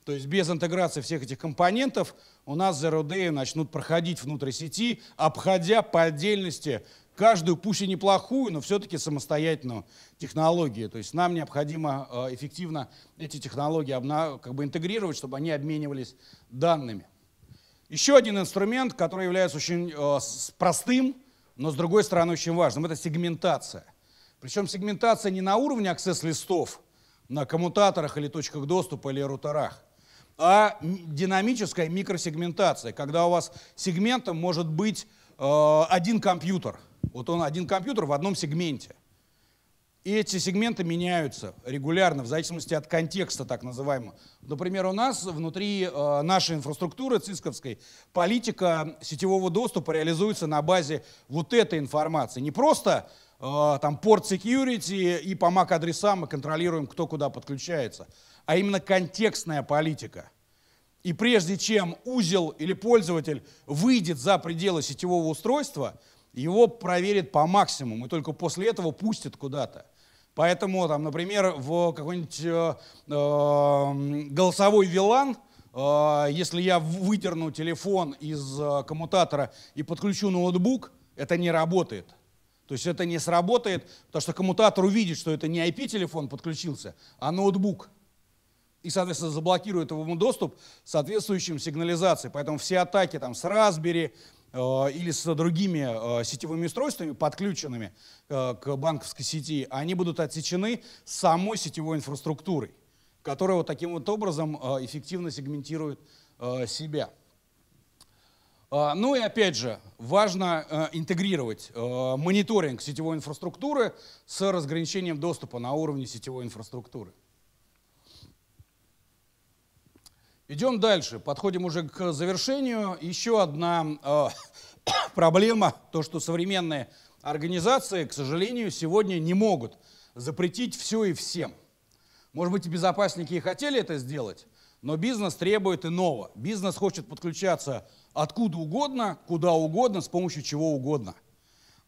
То есть без интеграции всех этих компонентов у нас Zero Day начнут проходить внутри сети, обходя по отдельности каждую, пусть и неплохую, но все-таки самостоятельную технологию. То есть нам необходимо э, эффективно эти технологии как бы интегрировать, чтобы они обменивались данными. Еще один инструмент, который является очень э, простым, но с другой стороны очень важным, это сегментация. Причем сегментация не на уровне аксесс-листов, на коммутаторах или точках доступа или рутерах, а динамическая микросегментация, когда у вас сегментом может быть э, один компьютер – вот он один компьютер в одном сегменте. И эти сегменты меняются регулярно, в зависимости от контекста так называемого. Например, у нас внутри э, нашей инфраструктуры цисковской политика сетевого доступа реализуется на базе вот этой информации. Не просто э, там порт security и по MAC-адресам мы контролируем, кто куда подключается, а именно контекстная политика. И прежде чем узел или пользователь выйдет за пределы сетевого устройства – его проверят по максимуму и только после этого пустят куда-то. Поэтому, там, например, в какой-нибудь э, э голосовой вилан, э, если я выдерну телефон из э, коммутатора и подключу ноутбук, это не работает. То есть это не сработает, потому что коммутатор увидит, что это не IP-телефон подключился, а ноутбук. И, соответственно, заблокирует ему доступ соответствующим сигнализацией. Поэтому все атаки там, с Raspberry, Э, или с другими э, сетевыми устройствами, подключенными э, к банковской сети, они будут отсечены самой сетевой инфраструктурой, которая вот таким вот образом эффективно сегментирует себя. Ну и опять же, важно интегрировать мониторинг сетевой инфраструктуры с разграничением доступа на уровне сетевой инфраструктуры. Идем дальше, подходим уже к завершению. Еще одна э, проблема, то, что современные организации, к сожалению, сегодня не могут запретить все и всем. Может быть, и безопасники и хотели это сделать, но бизнес требует иного. Бизнес хочет подключаться откуда угодно, куда угодно, с помощью чего угодно.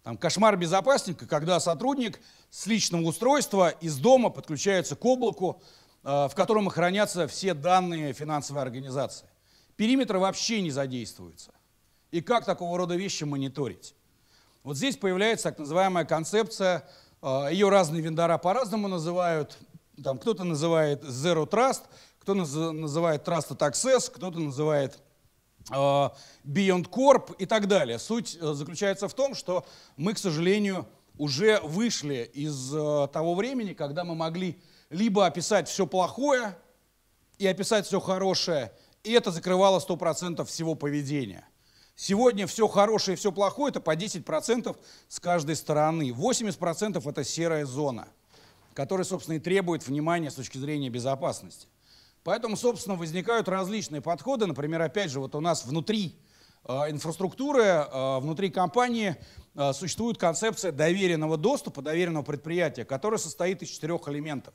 Там кошмар безопасника, когда сотрудник с личного устройства из дома подключается к облаку, Э, в котором хранятся все данные финансовой организации. Периметр вообще не задействуется. И как такого рода вещи мониторить? Вот здесь появляется так называемая концепция, э, ее разные вендора по-разному называют, там кто-то называет Zero Trust, кто называет Trusted Access, кто-то называет э, Beyond Corp и так далее. Суть заключается в том, что мы, к сожалению, уже вышли из э, того времени, когда мы могли либо описать все плохое и описать все хорошее, и это закрывало 100% всего поведения. Сегодня все хорошее и все плохое – это по 10% с каждой стороны. 80% – это серая зона, которая, собственно, и требует внимания с точки зрения безопасности. Поэтому, собственно, возникают различные подходы. Например, опять же, вот у нас внутри а, инфраструктуры а, внутри компании а, существует концепция доверенного доступа, доверенного предприятия, которая состоит из четырех элементов.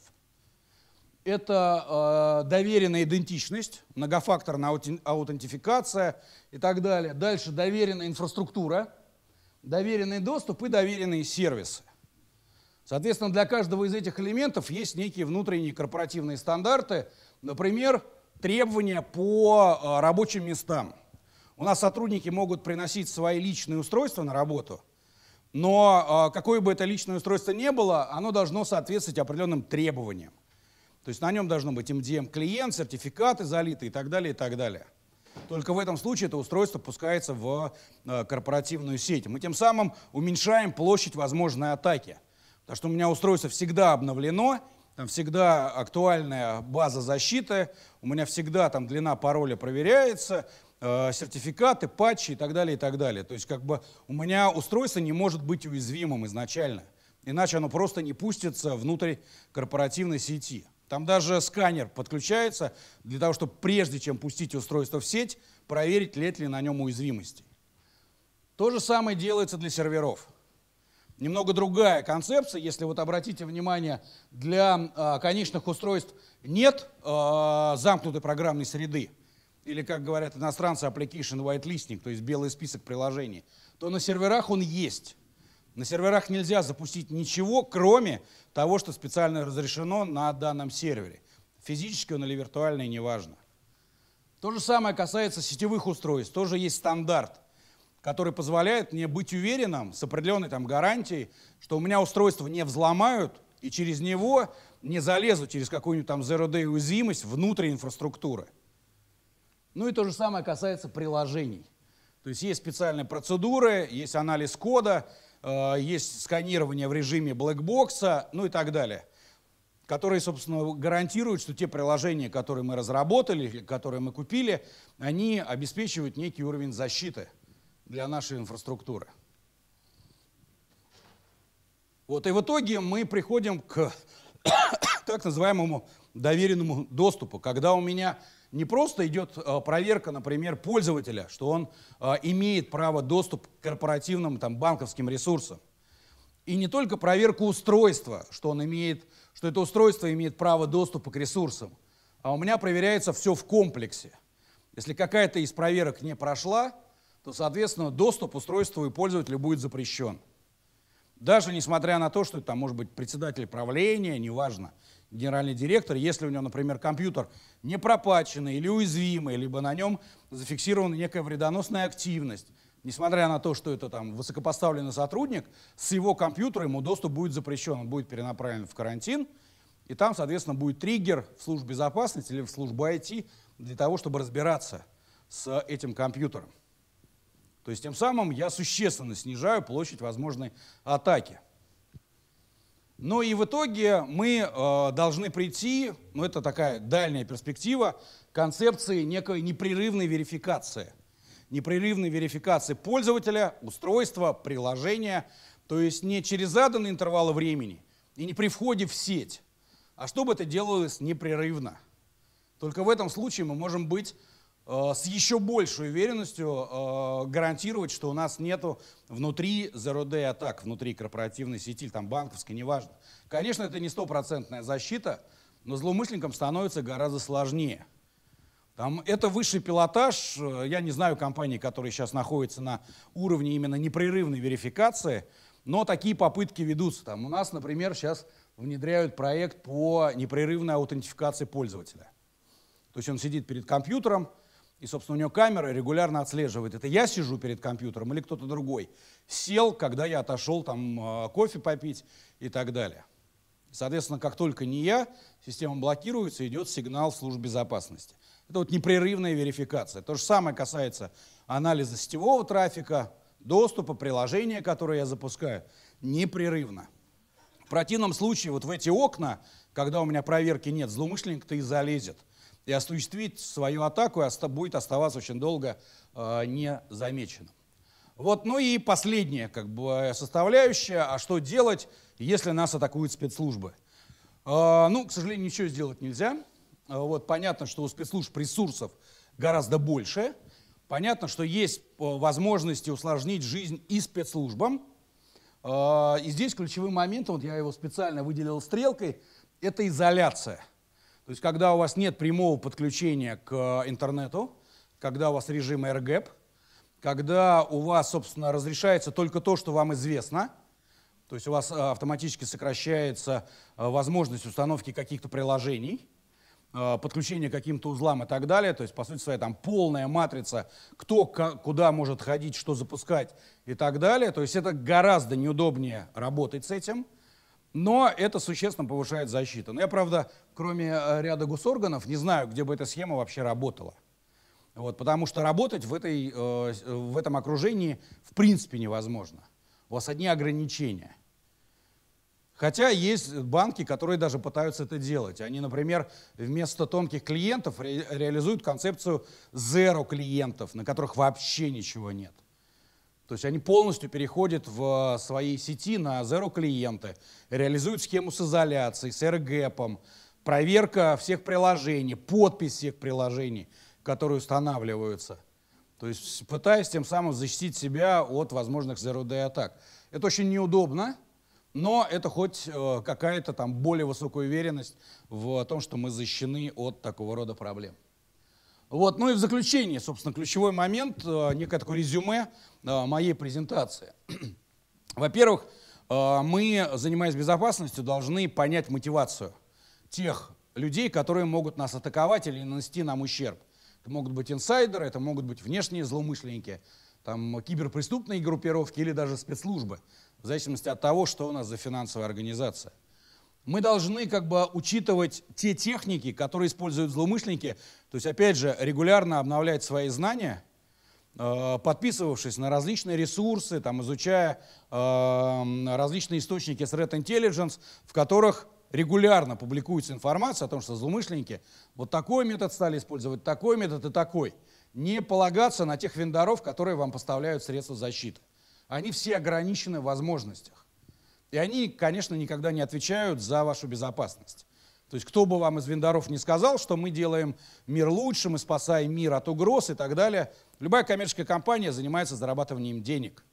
Это доверенная идентичность, многофакторная аутентификация и так далее. Дальше доверенная инфраструктура, доверенный доступ и доверенные сервисы. Соответственно, для каждого из этих элементов есть некие внутренние корпоративные стандарты, например, требования по рабочим местам – у нас сотрудники могут приносить свои личные устройства на работу, но а, какое бы это личное устройство ни было, оно должно соответствовать определенным требованиям. То есть на нем должно быть MDM-клиент, сертификаты залиты и так далее, и так далее. Только в этом случае это устройство пускается в а, корпоративную сеть. Мы тем самым уменьшаем площадь возможной атаки. Потому что у меня устройство всегда обновлено, там всегда актуальная база защиты, у меня всегда там длина пароля проверяется, Э, сертификаты, патчи и так далее, и так далее. То есть как бы у меня устройство не может быть уязвимым изначально, иначе оно просто не пустится внутрь корпоративной сети. Там даже сканер подключается для того, чтобы прежде чем пустить устройство в сеть, проверить, нет ли на нем уязвимости. То же самое делается для серверов. Немного другая концепция, если вот обратите внимание, для э, конечных устройств нет э, замкнутой программной среды или, как говорят иностранцы, application whitelisting, то есть белый список приложений, то на серверах он есть. На серверах нельзя запустить ничего, кроме того, что специально разрешено на данном сервере. Физически он или виртуальный, неважно. То же самое касается сетевых устройств. Тоже есть стандарт, который позволяет мне быть уверенным с определенной там, гарантией, что у меня устройство не взломают, и через него не залезу через какую-нибудь там zero-day уязвимость внутрь инфраструктуры. Ну и то же самое касается приложений. То есть есть специальные процедуры, есть анализ кода, э, есть сканирование в режиме блэкбокса, ну и так далее, которые, собственно, гарантируют, что те приложения, которые мы разработали, которые мы купили, они обеспечивают некий уровень защиты для нашей инфраструктуры. Вот, и в итоге мы приходим к так называемому доверенному доступу, когда у меня не просто идет э, проверка, например, пользователя, что он э, имеет право доступ к корпоративным там, банковским ресурсам. И не только проверка устройства, что, он имеет, что это устройство имеет право доступа к ресурсам, а у меня проверяется все в комплексе. Если какая-то из проверок не прошла, то, соответственно, доступ устройству и пользователю будет запрещен. Даже несмотря на то, что это может быть председатель правления, неважно – генеральный директор, если у него, например, компьютер не пропаченный или уязвимый, либо на нем зафиксирована некая вредоносная активность, несмотря на то, что это там высокопоставленный сотрудник, с его компьютера ему доступ будет запрещен, он будет перенаправлен в карантин, и там, соответственно, будет триггер в службе безопасности или в службу IT для того, чтобы разбираться с этим компьютером. То есть тем самым я существенно снижаю площадь возможной атаки. Ну и в итоге мы э, должны прийти, ну это такая дальняя перспектива, концепции некой непрерывной верификации. Непрерывной верификации пользователя, устройства, приложения, то есть не через заданные интервалы времени и не при входе в сеть, а чтобы это делалось непрерывно. Только в этом случае мы можем быть Э, с еще большей уверенностью э, гарантировать, что у нас нету внутри zero day атак, внутри корпоративной сети, там банковской, неважно. Конечно, это не стопроцентная защита, но злоумышленникам становится гораздо сложнее. Там, это высший пилотаж, э, я не знаю компаний, которые сейчас находятся на уровне именно непрерывной верификации, но такие попытки ведутся. Там, у нас, например, сейчас внедряют проект по непрерывной аутентификации пользователя. То есть он сидит перед компьютером, и, собственно, у него камера регулярно отслеживает, это я сижу перед компьютером или кто-то другой. Сел, когда я отошел там а, кофе попить и так далее. Соответственно, как только не я, система блокируется, идет сигнал служб безопасности. Это вот непрерывная верификация. То же самое касается анализа сетевого трафика, доступа, приложения, которое я запускаю, непрерывно. В противном случае вот в эти окна, когда у меня проверки нет, злоумышленник-то и залезет – и осуществить свою атаку, и будет оставаться очень долго э, незамеченным. Вот, ну и последняя как бы, составляющая, а что делать, если нас атакуют спецслужбы? Э, ну, к сожалению, ничего сделать нельзя. Э, вот, понятно, что у спецслужб ресурсов гораздо больше. Понятно, что есть возможности усложнить жизнь и спецслужбам. И здесь ключевым моментом, вот я его специально выделил стрелкой, это изоляция – то есть, когда у вас нет прямого подключения к э, интернету, когда у вас режим AirGap, когда у вас, собственно, разрешается только то, что вам известно, то есть у вас э, автоматически сокращается э, возможность установки каких-то приложений, подключения к каким-то узлам и так далее. То есть, по сути своей, там полная матрица, кто куда может ходить, что запускать и так далее. То есть это гораздо неудобнее работать с этим. Но это существенно повышает защиту. Но я, правда, кроме э, ряда госорганов, не знаю, где бы эта схема вообще работала. Вот, потому что работать в, этой, э, э, в этом окружении в принципе невозможно. У вас одни ограничения. Хотя есть банки, которые даже пытаются это делать. Они, например, вместо тонких клиентов ре реализуют концепцию zero клиентов, на которых вообще ничего нет. То есть они полностью переходят в э, своей сети на zero клиенты, реализуют схему с изоляцией, с RGAP, проверка всех приложений, подпись всех приложений, которые устанавливаются. То есть пытаясь тем самым защитить себя от возможных zero day атак. Это очень неудобно, но это хоть э, какая-то там более высокая уверенность в том, что мы защищены от такого рода проблем. Вот, ну и в заключение, собственно, ключевой момент, э, некое такое резюме э, моей презентации. Во-первых, э, мы, занимаясь безопасностью, должны понять мотивацию тех людей, которые могут нас атаковать или нанести нам ущерб. Это могут быть инсайдеры, это могут быть внешние злоумышленники, там, киберпреступные группировки или даже спецслужбы, в зависимости от того, что у нас за финансовая организация. Мы должны как бы учитывать те техники, которые используют злоумышленники, то есть, опять же, регулярно обновлять свои знания, э, подписывавшись на различные ресурсы, там, изучая э, различные источники Threat Intelligence, в которых регулярно публикуется информация о том, что злоумышленники вот такой метод стали использовать, такой метод и такой. Не полагаться на тех вендоров, которые вам поставляют средства защиты. Они все ограничены в возможностях. И они, конечно, никогда не отвечают за вашу безопасность. То есть кто бы вам из вендоров не сказал, что мы делаем мир лучше, мы спасаем мир от угроз и так далее. Любая коммерческая компания занимается зарабатыванием денег.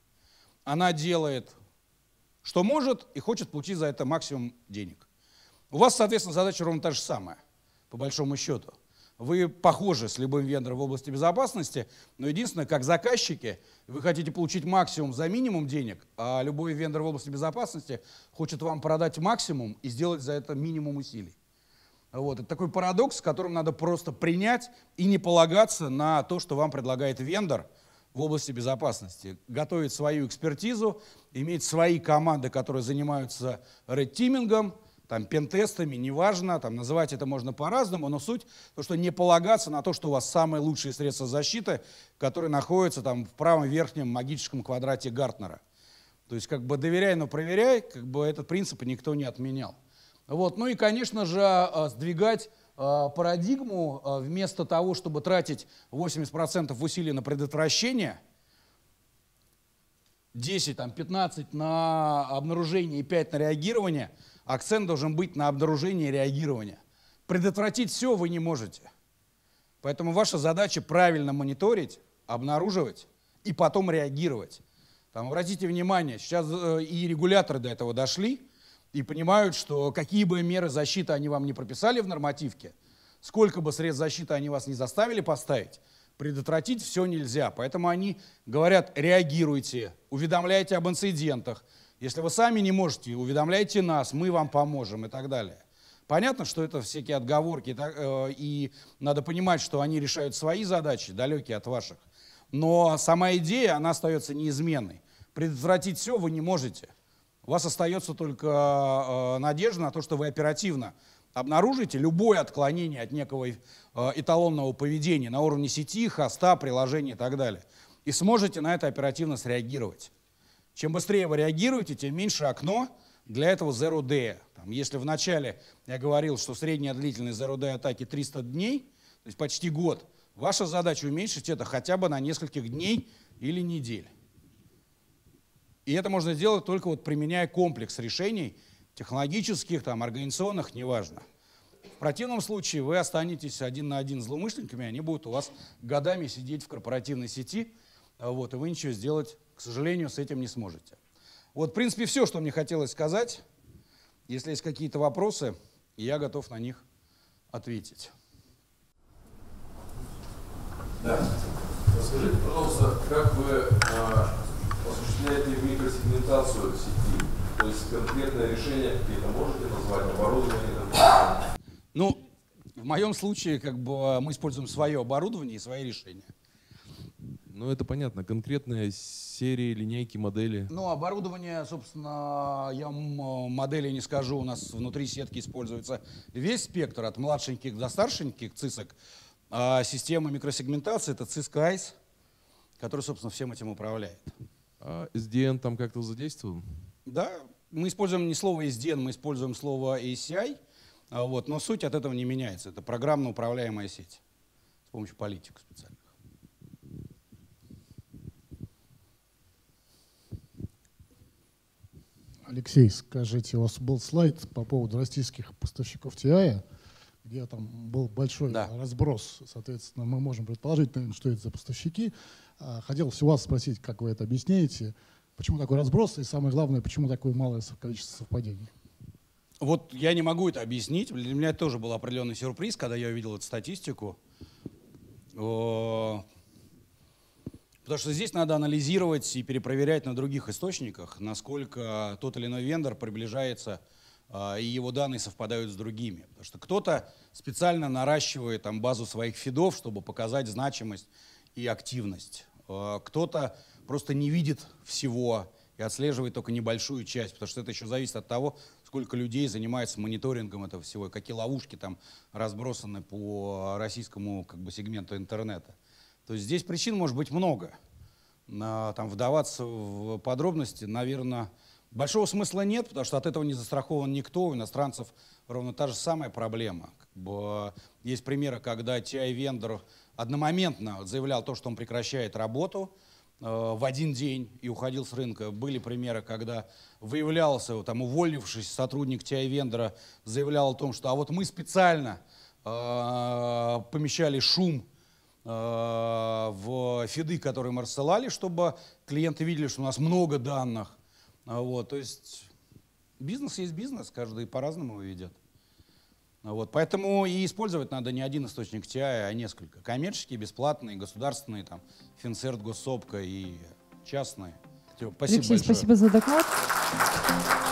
Она делает, что может, и хочет получить за это максимум денег. У вас, соответственно, задача ровно та же самая, по большому счету. Вы похожи с любым вендором в области безопасности, но единственное, как заказчики, вы хотите получить максимум за минимум денег, а любой вендор в области безопасности хочет вам продать максимум и сделать за это минимум усилий. Вот, это такой парадокс, с которым надо просто принять и не полагаться на то, что вам предлагает вендор в области безопасности. Готовить свою экспертизу, иметь свои команды, которые занимаются редтимингом, там, пентестами, неважно, там, называть это можно по-разному, но суть, то, что не полагаться на то, что у вас самые лучшие средства защиты, которые находятся там в правом верхнем магическом квадрате Гартнера. То есть, как бы доверяй, но проверяй, как бы этот принцип никто не отменял. Вот. Ну и, конечно же, а, сдвигать а, парадигму а, вместо того, чтобы тратить 80% усилий на предотвращение, 10, там, 15 на обнаружение и 5 на реагирование, акцент должен быть на обнаружение и реагирование. Предотвратить все вы не можете. Поэтому ваша задача правильно мониторить, обнаруживать и потом реагировать. Там, обратите внимание, сейчас э, и регуляторы до этого дошли – и понимают, что какие бы меры защиты они вам не прописали в нормативке, сколько бы средств защиты они вас не заставили поставить, предотвратить все нельзя. Поэтому они говорят, реагируйте, уведомляйте об инцидентах. Если вы сами не можете, уведомляйте нас, мы вам поможем и так далее. Понятно, что это всякие отговорки, э, и надо понимать, что они решают свои задачи, далекие от ваших. Но сама идея, она остается неизменной. Предотвратить все вы не можете. У вас остается только э, надежда на то, что вы оперативно обнаружите любое отклонение от некого э, эталонного поведения на уровне сети, хоста, приложения и так далее. И сможете на это оперативно среагировать. Чем быстрее вы реагируете, тем меньше окно для этого Zero Day. Там, если вначале я говорил, что средняя длительность Zero Day атаки 300 дней, то есть почти год, ваша задача уменьшить это хотя бы на нескольких дней или недель. И это можно сделать только вот применяя комплекс решений, технологических, там, организационных, неважно. В противном случае вы останетесь один на один с злоумышленниками, они будут у вас годами сидеть в корпоративной сети, а вот, и вы ничего сделать, к сожалению, с этим не сможете. Вот, в принципе, все, что мне хотелось сказать. Если есть какие-то вопросы, я готов на них ответить. Да. Расскажите, пожалуйста, как вы а, осуществляет ли микросегментацию сети? То есть конкретное решение какие-то можете назвать, оборудование? Ну, в моем случае как бы а, мы используем свое оборудование и свои решения. Ну, это понятно. конкретная серии, линейки, модели. Ну, оборудование, собственно, я а, модели не скажу. У нас внутри сетки используется весь спектр, от младшеньких до старшеньких цисок. А система микросегментации — это циска ICE, который, собственно, всем этим управляет. А SDN там как-то задействован? Да, мы используем не слово SDN, мы используем слово ACI, а вот, но суть от этого не меняется. Это программно управляемая сеть с помощью политик специальных. Алексей, скажите, у вас был слайд по поводу российских поставщиков TI где там был большой да. разброс, соответственно, мы можем предположить, наверное, что это за поставщики. А, хотел у вас спросить, как вы это объясняете, почему такой разброс, и самое главное, почему такое малое количество совпадений? Вот я не могу это объяснить. Для меня это тоже был определенный сюрприз, когда я увидел эту статистику. Потому что здесь надо анализировать и перепроверять на других источниках, насколько тот или иной вендор приближается к а, и его данные совпадают с другими. Потому что кто-то специально наращивает там, базу своих фидов, чтобы показать значимость и активность. А, кто-то просто не видит всего и отслеживает только небольшую часть, потому что это еще зависит от того, сколько людей занимается мониторингом этого всего, и какие ловушки там разбросаны по российскому как бы, сегменту интернета. То есть здесь причин может быть много. А, там вдаваться в подробности, наверное, Большого смысла нет, потому что от этого не застрахован никто. У иностранцев ровно та же самая проблема. Э, есть примеры, когда TI-вендор одномоментно заявлял то, что он прекращает работу э, в один день и уходил с рынка. Были примеры, когда выявлялся, там, уволившись сотрудник TI-вендора, заявлял о том, что «а вот мы специально э, помещали шум э, в фиды, которые мы рассылали, чтобы клиенты видели, что у нас много данных, а вот, то есть бизнес есть бизнес, каждый по-разному ведет. А вот, поэтому и использовать надо не один источник TI, а несколько. Коммерческие, бесплатные, государственные, там, Финцерт, Госсобка и частные. Спасибо Алексей, большое. спасибо за доклад.